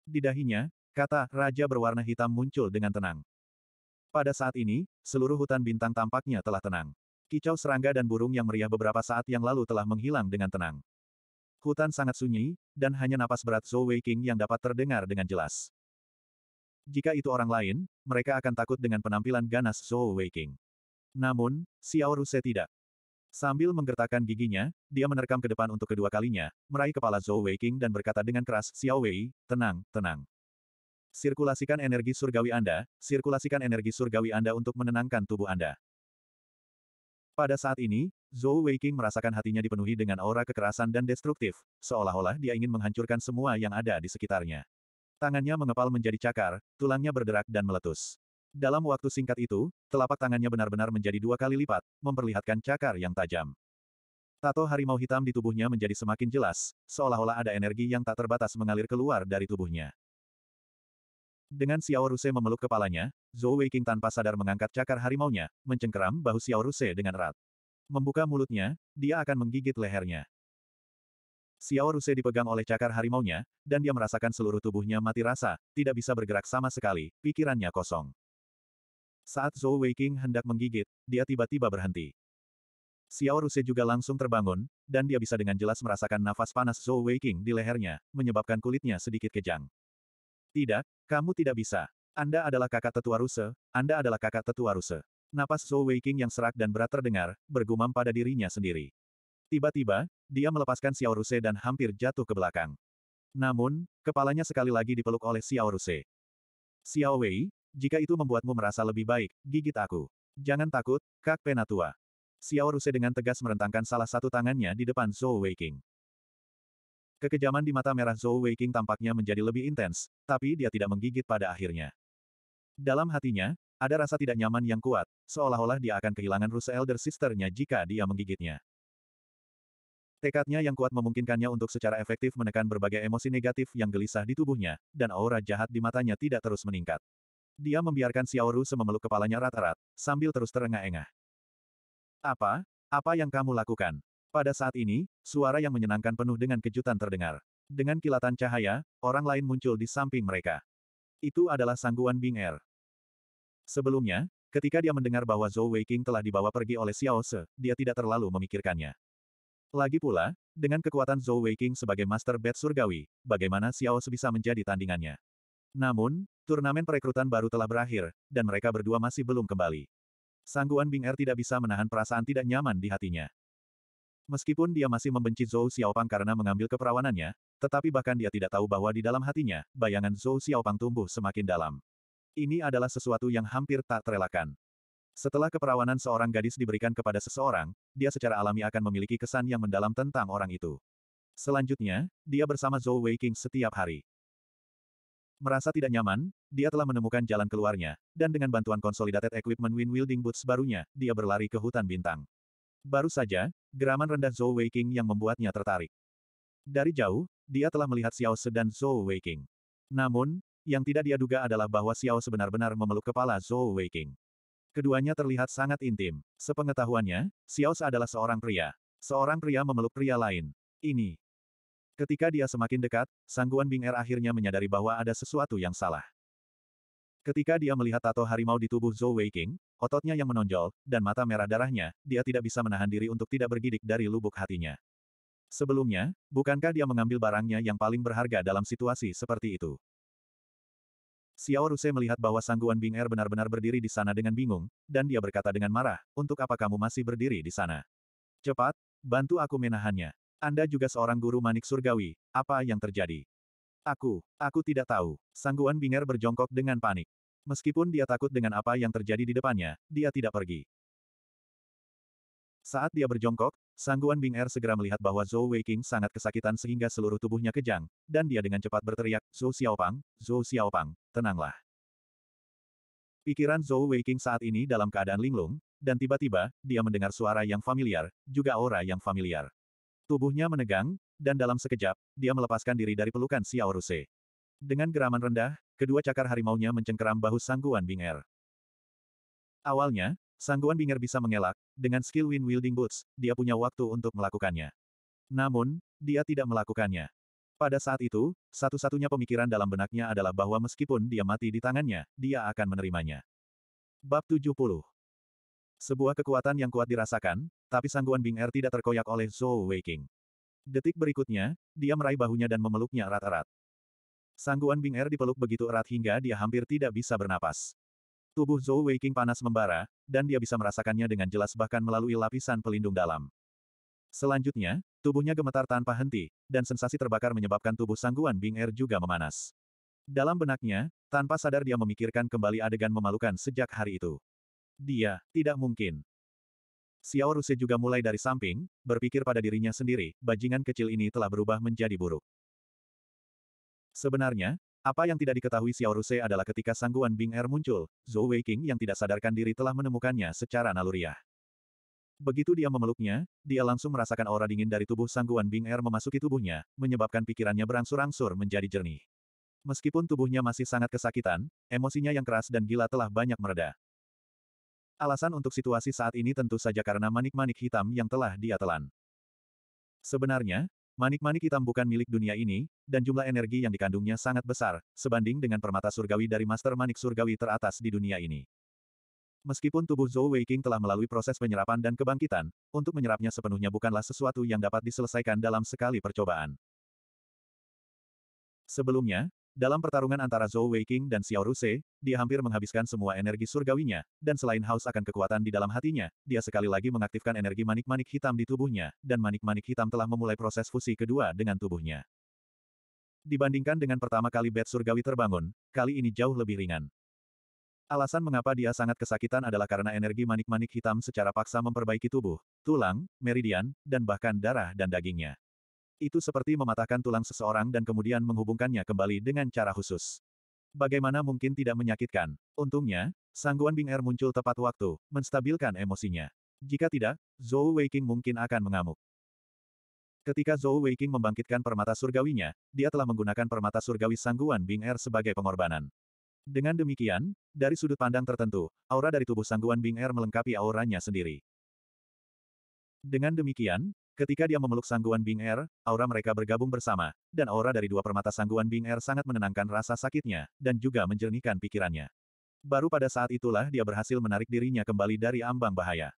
Speaker 1: Di dahinya, kata Raja berwarna hitam muncul dengan tenang. Pada saat ini, seluruh hutan bintang tampaknya telah tenang. Kicau serangga dan burung yang meriah beberapa saat yang lalu telah menghilang dengan tenang. Hutan sangat sunyi, dan hanya napas berat Zhou Waking yang dapat terdengar dengan jelas. Jika itu orang lain, mereka akan takut dengan penampilan ganas Zhou Waking. Namun, Xiao Ruse tidak. Sambil menggertakkan giginya, dia menerkam ke depan untuk kedua kalinya, meraih kepala Zhou Wei King dan berkata dengan keras, Xiao Wei, tenang, tenang. Sirkulasikan energi surgawi Anda, sirkulasikan energi surgawi Anda untuk menenangkan tubuh Anda. Pada saat ini, Zhou Wei King merasakan hatinya dipenuhi dengan aura kekerasan dan destruktif, seolah-olah dia ingin menghancurkan semua yang ada di sekitarnya. Tangannya mengepal menjadi cakar, tulangnya berderak dan meletus. Dalam waktu singkat itu, telapak tangannya benar-benar menjadi dua kali lipat, memperlihatkan cakar yang tajam. Tato harimau hitam di tubuhnya menjadi semakin jelas, seolah-olah ada energi yang tak terbatas mengalir keluar dari tubuhnya. Dengan Xiao Ruse memeluk kepalanya, Zhou Weiqing tanpa sadar mengangkat cakar harimaunya, mencengkeram bahu Xiao Ruse dengan erat. Membuka mulutnya, dia akan menggigit lehernya. Xiao Ruse dipegang oleh cakar harimaunya, dan dia merasakan seluruh tubuhnya mati rasa, tidak bisa bergerak sama sekali, pikirannya kosong. Saat Zhou Weiqing hendak menggigit, dia tiba-tiba berhenti. Xiao Ruse juga langsung terbangun, dan dia bisa dengan jelas merasakan nafas panas Zhou Weiqing di lehernya, menyebabkan kulitnya sedikit kejang. Tidak, kamu tidak bisa. Anda adalah kakak tetua Ruse, Anda adalah kakak tetua Ruse. Napas Zhou Weiqing yang serak dan berat terdengar, bergumam pada dirinya sendiri. Tiba-tiba, dia melepaskan Xiao Ruse dan hampir jatuh ke belakang. Namun, kepalanya sekali lagi dipeluk oleh Xiao Ruse. Xiao Wei, jika itu membuatmu merasa lebih baik, gigit aku. Jangan takut, Kak Penatua. Xiao Ruse dengan tegas merentangkan salah satu tangannya di depan Zhou Weiqing. Kekejaman di mata merah Zhou Weiqing tampaknya menjadi lebih intens, tapi dia tidak menggigit pada akhirnya. Dalam hatinya, ada rasa tidak nyaman yang kuat, seolah-olah dia akan kehilangan Ruse Elder Sisternya jika dia menggigitnya. Tekadnya yang kuat memungkinkannya untuk secara efektif menekan berbagai emosi negatif yang gelisah di tubuhnya, dan aura jahat di matanya tidak terus meningkat. Dia membiarkan Xiao Ru memeluk kepalanya rata-rat, sambil terus terengah-engah. Apa? Apa yang kamu lakukan? Pada saat ini, suara yang menyenangkan penuh dengan kejutan terdengar. Dengan kilatan cahaya, orang lain muncul di samping mereka. Itu adalah sangguan Bing Er. Sebelumnya, ketika dia mendengar bahwa Zhou Weiqing telah dibawa pergi oleh Xiao Se, dia tidak terlalu memikirkannya. Lagi pula, dengan kekuatan Zhou Weiqing sebagai Master Bed Surgawi, bagaimana Xiao Se bisa menjadi tandingannya? Namun, Turnamen perekrutan baru telah berakhir, dan mereka berdua masih belum kembali. Sangguan Bing Er tidak bisa menahan perasaan tidak nyaman di hatinya. Meskipun dia masih membenci Zhou Xiaopang karena mengambil keperawanannya, tetapi bahkan dia tidak tahu bahwa di dalam hatinya, bayangan Zhou Xiaopang tumbuh semakin dalam. Ini adalah sesuatu yang hampir tak terelakkan. Setelah keperawanan seorang gadis diberikan kepada seseorang, dia secara alami akan memiliki kesan yang mendalam tentang orang itu. Selanjutnya, dia bersama Zhou Weiqing setiap hari. Merasa tidak nyaman, dia telah menemukan jalan keluarnya, dan dengan bantuan Consolidated Equipment Wind Wielding Boots barunya, dia berlari ke hutan bintang. Baru saja, geraman rendah Zhou Weiqing yang membuatnya tertarik. Dari jauh, dia telah melihat Xiao Se dan Zhou Weiqing. Namun, yang tidak dia duga adalah bahwa Xiao sebenar-benar memeluk kepala Zhou Weiqing. Keduanya terlihat sangat intim. Sepengetahuannya, Xiao Se adalah seorang pria. Seorang pria memeluk pria lain. Ini Ketika dia semakin dekat, Sangguan Bing Er akhirnya menyadari bahwa ada sesuatu yang salah. Ketika dia melihat tato harimau di tubuh Zhou Weiqing, ototnya yang menonjol, dan mata merah darahnya, dia tidak bisa menahan diri untuk tidak bergidik dari lubuk hatinya. Sebelumnya, bukankah dia mengambil barangnya yang paling berharga dalam situasi seperti itu? Xiao Ruse melihat bahwa sangguan Bing Er benar-benar berdiri di sana dengan bingung, dan dia berkata dengan marah, untuk apa kamu masih berdiri di sana? Cepat, bantu aku menahannya. Anda juga seorang guru manik surgawi, apa yang terjadi? Aku, aku tidak tahu. Sangguan Binger berjongkok dengan panik. Meskipun dia takut dengan apa yang terjadi di depannya, dia tidak pergi. Saat dia berjongkok, Sangguan Bing'er segera melihat bahwa Zhou Weiqing sangat kesakitan sehingga seluruh tubuhnya kejang, dan dia dengan cepat berteriak, Zhou Xiaopang, Zhou Xiaopang, tenanglah. Pikiran Zhou Weiqing saat ini dalam keadaan linglung, dan tiba-tiba, dia mendengar suara yang familiar, juga aura yang familiar. Tubuhnya menegang, dan dalam sekejap, dia melepaskan diri dari pelukan Xiao Ruse. Dengan geraman rendah, kedua cakar harimaunya mencengkeram bahu Sangguan Binger. Awalnya, Sangguan Binger bisa mengelak, dengan skill Wind Wielding Boots, dia punya waktu untuk melakukannya. Namun, dia tidak melakukannya. Pada saat itu, satu-satunya pemikiran dalam benaknya adalah bahwa meskipun dia mati di tangannya, dia akan menerimanya. Bab 70 Sebuah kekuatan yang kuat dirasakan, tapi sangguan Bing Er tidak terkoyak oleh Zhou Weiqing. Detik berikutnya, dia meraih bahunya dan memeluknya erat-erat. Sangguan Bing Er dipeluk begitu erat hingga dia hampir tidak bisa bernapas. Tubuh Zhou Weiqing panas membara, dan dia bisa merasakannya dengan jelas bahkan melalui lapisan pelindung dalam. Selanjutnya, tubuhnya gemetar tanpa henti, dan sensasi terbakar menyebabkan tubuh sangguan Bing Er juga memanas. Dalam benaknya, tanpa sadar dia memikirkan kembali adegan memalukan sejak hari itu. Dia, tidak mungkin. Xiao Ruse juga mulai dari samping, berpikir pada dirinya sendiri, bajingan kecil ini telah berubah menjadi buruk. Sebenarnya, apa yang tidak diketahui Xiao Ruse adalah ketika sangguan Bing Er muncul, Zhou Wei King yang tidak sadarkan diri telah menemukannya secara naluriah. Begitu dia memeluknya, dia langsung merasakan aura dingin dari tubuh sangguan Bing Er memasuki tubuhnya, menyebabkan pikirannya berangsur-angsur menjadi jernih. Meskipun tubuhnya masih sangat kesakitan, emosinya yang keras dan gila telah banyak mereda. Alasan untuk situasi saat ini tentu saja karena manik-manik hitam yang telah dia telan. Sebenarnya, manik-manik hitam bukan milik dunia ini, dan jumlah energi yang dikandungnya sangat besar, sebanding dengan permata surgawi dari master manik surgawi teratas di dunia ini. Meskipun tubuh Zhou Weiqing telah melalui proses penyerapan dan kebangkitan, untuk menyerapnya sepenuhnya bukanlah sesuatu yang dapat diselesaikan dalam sekali percobaan. Sebelumnya, dalam pertarungan antara Zhou Weiqing dan Xiao Ruse, dia hampir menghabiskan semua energi surgawinya, dan selain haus akan kekuatan di dalam hatinya, dia sekali lagi mengaktifkan energi manik-manik hitam di tubuhnya, dan manik-manik hitam telah memulai proses fusi kedua dengan tubuhnya. Dibandingkan dengan pertama kali bed surgawi terbangun, kali ini jauh lebih ringan. Alasan mengapa dia sangat kesakitan adalah karena energi manik-manik hitam secara paksa memperbaiki tubuh, tulang, meridian, dan bahkan darah dan dagingnya. Itu seperti mematahkan tulang seseorang dan kemudian menghubungkannya kembali dengan cara khusus. Bagaimana mungkin tidak menyakitkan? Untungnya, sangguan Bing Er muncul tepat waktu, menstabilkan emosinya. Jika tidak, Zhou Weiqing mungkin akan mengamuk. Ketika Zhou Weiqing membangkitkan permata surgawinya, dia telah menggunakan permata surgawi sangguan Bing Er sebagai pengorbanan. Dengan demikian, dari sudut pandang tertentu, aura dari tubuh sangguan Bing Er melengkapi auranya sendiri. Dengan demikian, Ketika dia memeluk sangguan Bing Er, aura mereka bergabung bersama, dan aura dari dua permata sangguan Bing Er sangat menenangkan rasa sakitnya, dan juga menjernihkan pikirannya. Baru pada saat itulah dia berhasil menarik dirinya kembali dari ambang bahaya.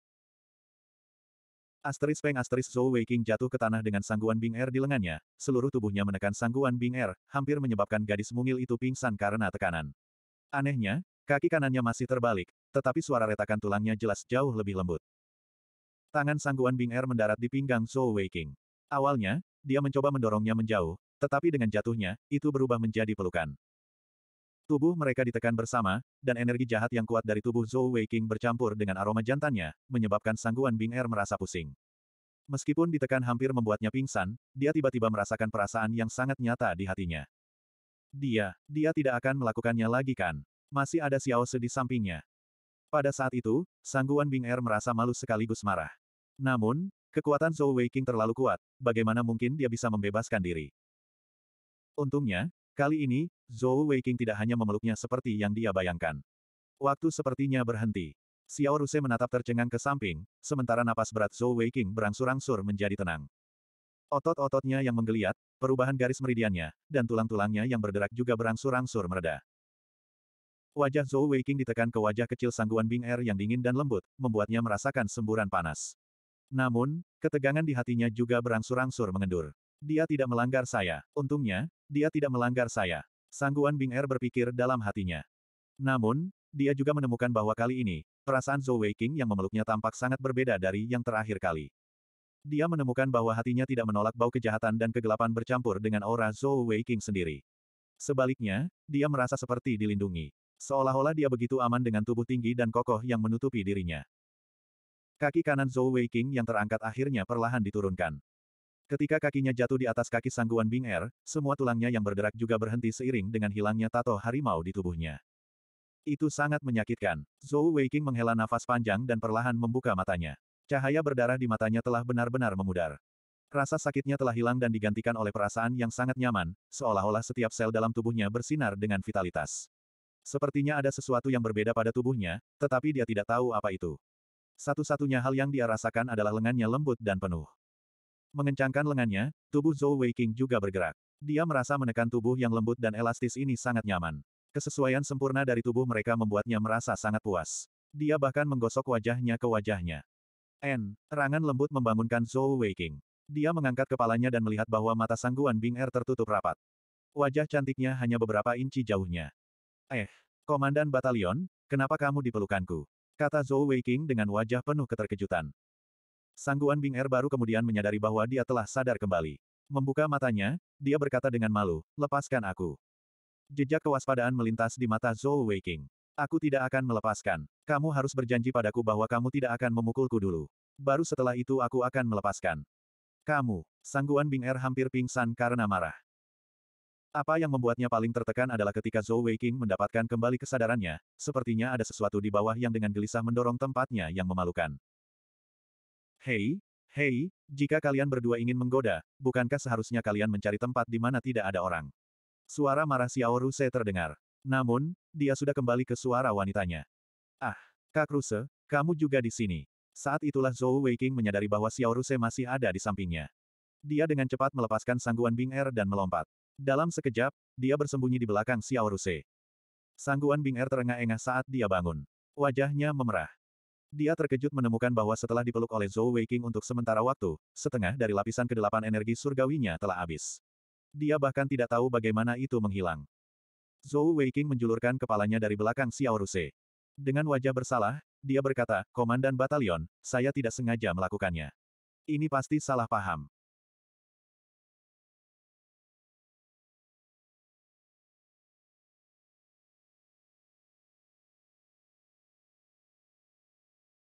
Speaker 1: Asteris Peng Asteris Zhou Weiqing jatuh ke tanah dengan sangguan Bing Er di lengannya, seluruh tubuhnya menekan sangguan Bing Er, hampir menyebabkan gadis mungil itu pingsan karena tekanan. Anehnya, kaki kanannya masih terbalik, tetapi suara retakan tulangnya jelas jauh lebih lembut. Tangan sangguan Bing Er mendarat di pinggang Zhou Weiqing. Awalnya, dia mencoba mendorongnya menjauh, tetapi dengan jatuhnya, itu berubah menjadi pelukan. Tubuh mereka ditekan bersama, dan energi jahat yang kuat dari tubuh Zhou Weiqing bercampur dengan aroma jantannya, menyebabkan sangguan Bing Er merasa pusing. Meskipun ditekan hampir membuatnya pingsan, dia tiba-tiba merasakan perasaan yang sangat nyata di hatinya. Dia, dia tidak akan melakukannya lagi kan? Masih ada Xiao Se di sampingnya. Pada saat itu, sangguan Bing Er merasa malu sekaligus marah. Namun, kekuatan Zhou Weiqing terlalu kuat, bagaimana mungkin dia bisa membebaskan diri? Untungnya, kali ini, Zhou Weiqing tidak hanya memeluknya seperti yang dia bayangkan. Waktu sepertinya berhenti. Xiao Ruse menatap tercengang ke samping, sementara napas berat Zhou Weiqing berangsur-angsur menjadi tenang. Otot-ototnya yang menggeliat, perubahan garis meridiannya, dan tulang-tulangnya yang berderak juga berangsur-angsur mereda. Wajah Zhou Weiqing ditekan ke wajah kecil sangguan Bing Er yang dingin dan lembut, membuatnya merasakan semburan panas. Namun, ketegangan di hatinya juga berangsur-angsur mengendur. Dia tidak melanggar saya. Untungnya, dia tidak melanggar saya. Sangguan Bing Er berpikir dalam hatinya. Namun, dia juga menemukan bahwa kali ini, perasaan Zhou Weiqing yang memeluknya tampak sangat berbeda dari yang terakhir kali. Dia menemukan bahwa hatinya tidak menolak bau kejahatan dan kegelapan bercampur dengan aura Zhou Weiqing sendiri. Sebaliknya, dia merasa seperti dilindungi. Seolah-olah dia begitu aman dengan tubuh tinggi dan kokoh yang menutupi dirinya. Kaki kanan Zhou Weiqing yang terangkat akhirnya perlahan diturunkan. Ketika kakinya jatuh di atas kaki sangguan Bing Er, semua tulangnya yang bergerak juga berhenti seiring dengan hilangnya tato harimau di tubuhnya. Itu sangat menyakitkan. Zhou Weiqing menghela nafas panjang dan perlahan membuka matanya. Cahaya berdarah di matanya telah benar-benar memudar. Rasa sakitnya telah hilang dan digantikan oleh perasaan yang sangat nyaman, seolah-olah setiap sel dalam tubuhnya bersinar dengan vitalitas. Sepertinya ada sesuatu yang berbeda pada tubuhnya, tetapi dia tidak tahu apa itu. Satu-satunya hal yang dia rasakan adalah lengannya lembut dan penuh. Mengencangkan lengannya, tubuh Zhou Weiqing juga bergerak. Dia merasa menekan tubuh yang lembut dan elastis ini sangat nyaman. Kesesuaian sempurna dari tubuh mereka membuatnya merasa sangat puas. Dia bahkan menggosok wajahnya ke wajahnya. N. Rangan lembut membangunkan Zhou Weiqing. Dia mengangkat kepalanya dan melihat bahwa mata sangguan Bing Er tertutup rapat. Wajah cantiknya hanya beberapa inci jauhnya. Eh, Komandan Batalion, kenapa kamu dipelukanku? Kata Zhou Weiqing dengan wajah penuh keterkejutan. Sangguan Bing Er baru kemudian menyadari bahwa dia telah sadar kembali. Membuka matanya, dia berkata dengan malu, lepaskan aku. Jejak kewaspadaan melintas di mata Zhou Weiqing. Aku tidak akan melepaskan. Kamu harus berjanji padaku bahwa kamu tidak akan memukulku dulu. Baru setelah itu aku akan melepaskan. Kamu, Sangguan Bing Er hampir pingsan karena marah. Apa yang membuatnya paling tertekan adalah ketika Zhou Weiqing mendapatkan kembali kesadarannya, sepertinya ada sesuatu di bawah yang dengan gelisah mendorong tempatnya yang memalukan. Hei, hei, jika kalian berdua ingin menggoda, bukankah seharusnya kalian mencari tempat di mana tidak ada orang? Suara marah Xiao Ruse terdengar. Namun, dia sudah kembali ke suara wanitanya. Ah, Kak Ruse, kamu juga di sini. Saat itulah Zhou Weiqing menyadari bahwa Xiao Ruse masih ada di sampingnya. Dia dengan cepat melepaskan sangguan Bing Er dan melompat. Dalam sekejap, dia bersembunyi di belakang Xiao Ruse. Sangguan Bing Er terengah-engah saat dia bangun. Wajahnya memerah. Dia terkejut menemukan bahwa setelah dipeluk oleh Zhou Weiqing untuk sementara waktu, setengah dari lapisan kedelapan energi surgawinya telah habis. Dia bahkan tidak tahu bagaimana itu menghilang. Zhou Weiqing menjulurkan kepalanya dari belakang Xiao Ruse. Dengan wajah bersalah, dia berkata, Komandan Batalion, saya tidak sengaja melakukannya. Ini pasti salah paham.